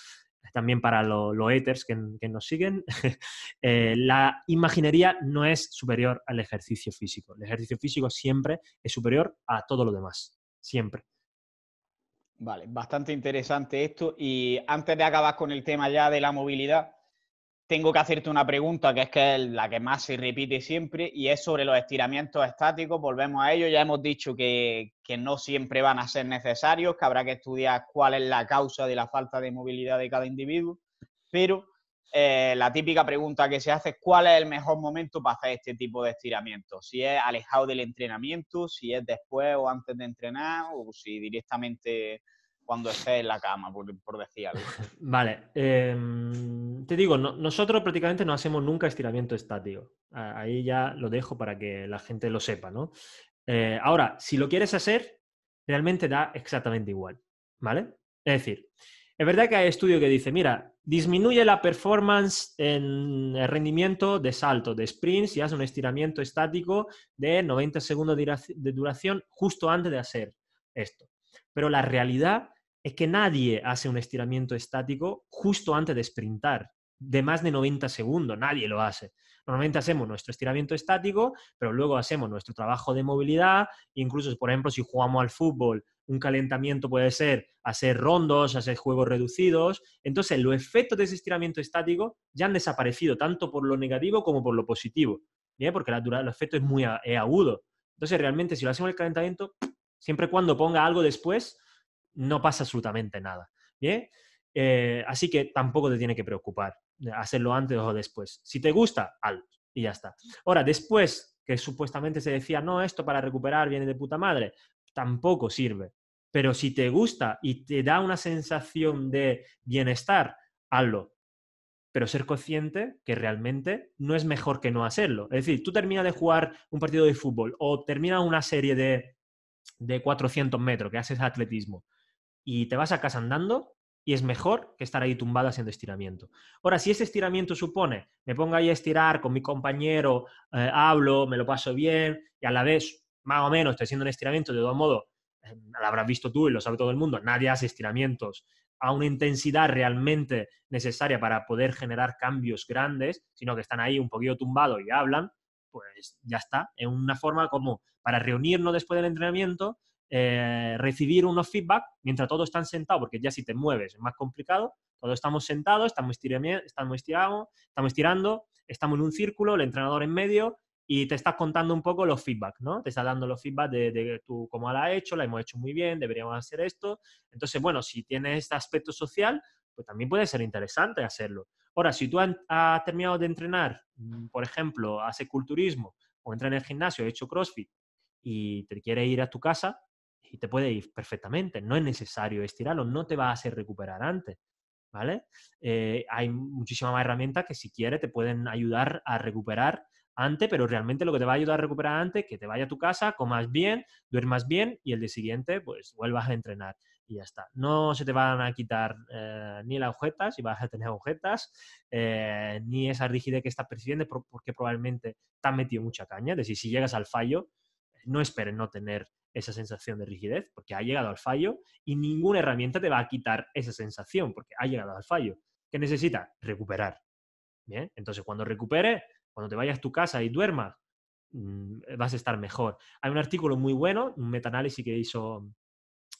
también para los haters que, nos siguen. Eh, la imaginería no es superior al ejercicio físico. El ejercicio físico siempre es superior a todo lo demás, siempre. Vale, bastante interesante esto. Y antes de acabar con el tema ya de la movilidad, tengo que hacerte una pregunta que es que es la que más se repite siempre y es sobre los estiramientos estáticos. Volvemos a ello, ya hemos dicho que, que, no siempre van a ser necesarios, que habrá que estudiar cuál es la causa de la falta de movilidad de cada individuo, pero eh, la típica pregunta que se hace es cuál es el mejor momento para hacer este tipo de estiramientos, si es alejado del entrenamiento, si es después o antes de entrenar o si directamente cuando esté en la cama, por, decir algo. Vale. Em, te digo, nosotros prácticamente no hacemos nunca estiramiento estático. Ahí ya lo dejo para que la gente lo sepa, ¿no? Eh, ahora, si lo quieres hacer, realmente da exactamente igual, ¿vale? Es decir, es verdad que hay estudio que dice, mira, disminuye la performance en el rendimiento de salto, de sprints, si haces un estiramiento estático de 90 segundos de duración justo antes de hacer esto. Pero la realidad es que nadie hace un estiramiento estático justo antes de sprintar, de más de 90 segundos, nadie lo hace. Normalmente hacemos nuestro estiramiento estático, pero luego hacemos nuestro trabajo de movilidad, incluso, por ejemplo, si jugamos al fútbol, un calentamiento puede ser hacer rondos, hacer juegos reducidos. Entonces, los efectos de ese estiramiento estático ya han desaparecido, tanto por lo negativo como por lo positivo, porque la el efecto es muy agudo. Entonces, realmente, si lo hacemos el calentamiento, siempre cuando ponga algo después, no pasa absolutamente nada. ¿Bien? Eh, así que tampoco te tiene que preocupar eh, hacerlo antes o después. Si te gusta, hazlo y ya está. Ahora, después que supuestamente se decía, no, esto para recuperar viene de puta madre, tampoco sirve. Pero si te gusta y te da una sensación de bienestar, hazlo. Pero ser consciente que realmente no es mejor que no hacerlo. Es decir, tú terminas de jugar un partido de fútbol o terminas una serie de, de 400 metros que haces atletismo y te vas a casa andando y es mejor que estar ahí tumbado haciendo estiramiento. Ahora, si ese estiramiento supone, me pongo ahí a estirar con mi compañero, eh, hablo, me lo paso bien y a la vez, más o menos, estoy haciendo un estiramiento, de todo modo, eh, lo habrás visto tú y lo sabe todo el mundo, nadie hace estiramientos a una intensidad realmente necesaria para poder generar cambios grandes, sino que están ahí un poquito tumbados y hablan, pues ya está. en una forma como para reunirnos después del entrenamiento eh, recibir unos feedback mientras todos están sentados, porque ya si te mueves es más complicado. Todos estamos sentados, estamos, estamos, estamos estirando, estamos en un círculo, el entrenador en medio y te estás contando un poco los feedback, ¿no? Te está dando los feedback de, cómo la has hecho, la hemos hecho muy bien, deberíamos hacer esto. Entonces, bueno, si tienes este aspecto social, pues también puede ser interesante hacerlo. Ahora, si tú has, terminado de entrenar, mm, por ejemplo, hace culturismo o entra en el gimnasio, has hecho CrossFit y te quieres ir a tu casa, y te puede ir perfectamente. No es necesario estirarlo, no te va a hacer recuperar antes. ¿Vale? Eh, hay muchísimas más herramientas que si quieres te pueden ayudar a recuperar antes, pero realmente lo que te va a ayudar a recuperar antes es que te vayas a tu casa, comas bien, duermas bien y el día siguiente pues vuelvas a entrenar y ya está. No se te van a quitar eh, ni las agujetas, si vas a tener objetas, eh, ni esa rigidez que estás percibiendo porque probablemente te has metido mucha caña. Es decir, si llegas al fallo, no esperes no tener esa sensación de rigidez, porque ha llegado al fallo y ninguna herramienta te va a quitar esa sensación, porque ha llegado al fallo. ¿Qué necesita? Recuperar. entonces cuando recuperes, cuando te vayas a tu casa y duermas, mm, vas a estar mejor. Hay un artículo muy bueno, un metaanálisis que hizo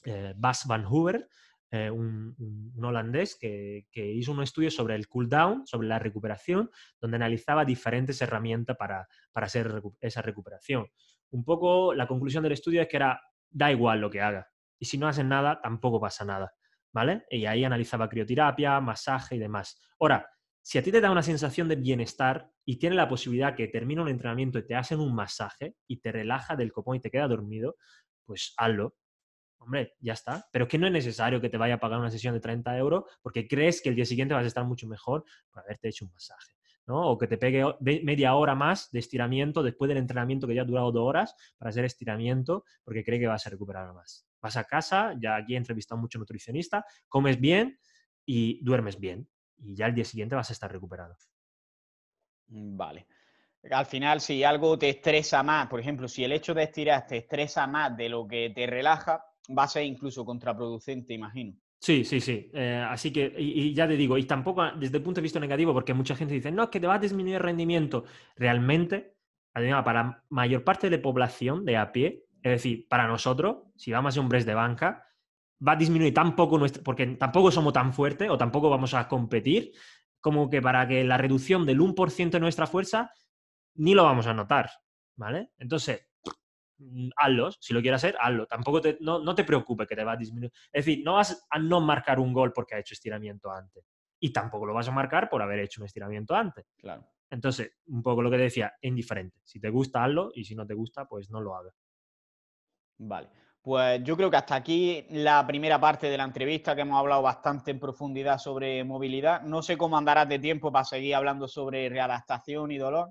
eh, Bas Van Hoover, eh, un, holandés que, hizo un estudio sobre el cooldown, sobre la recuperación, donde analizaba diferentes herramientas para, hacer esa recuperación un poco la conclusión del estudio es que era, da igual lo que haga. Y si no hacen nada, tampoco pasa nada. ¿Vale? Y ahí analizaba crioterapia, masaje y demás. Ahora, si a ti te da una sensación de bienestar y tiene la posibilidad que termina un entrenamiento y te hacen un masaje y te relaja del copón y te queda dormido, pues hazlo. Hombre, ya está. Pero que no es necesario que te vaya a pagar una sesión de 30 euros porque crees que el día siguiente vas a estar mucho mejor por haberte hecho un masaje. O que te pegue media hora más de estiramiento después del entrenamiento que ya ha durado dos horas para hacer estiramiento porque cree que vas a recuperar más. Vas a casa, ya aquí he entrevistado mucho nutricionista, comes bien y duermes bien. Y ya el día siguiente vas a estar recuperado. Vale. Al final, si algo te estresa más, por ejemplo, si el hecho de estirar te estresa más de lo que te relaja, va a ser incluso contraproducente, imagino. Sí, sí, sí. Eh, así que, y, ya te digo, y tampoco desde el punto de vista negativo, porque mucha gente dice, no, es que te va a disminuir el rendimiento. Realmente, para mayor parte de la población de a pie, es decir, para nosotros, si vamos a ser hombres de banca, va a disminuir tampoco poco nuestro, porque tampoco somos tan fuertes o tampoco vamos a competir, como que para que la reducción del 1% de nuestra fuerza ni lo vamos a notar, ¿vale? Entonces, Mm, hazlo, si lo quieres hacer, hazlo. Tampoco te, no, te preocupes que te va a disminuir. Es decir, no vas a no marcar un gol porque ha hecho estiramiento antes. Y tampoco lo vas a marcar por haber hecho un estiramiento antes. Claro. Entonces, un poco lo que decía, indiferente. Si te gusta, hazlo y si no te gusta, pues no lo hagas. Vale. Pues yo creo que hasta aquí la primera parte de la entrevista, que hemos hablado bastante en profundidad sobre movilidad. No sé cómo andarás de tiempo para seguir hablando sobre readaptación y dolor.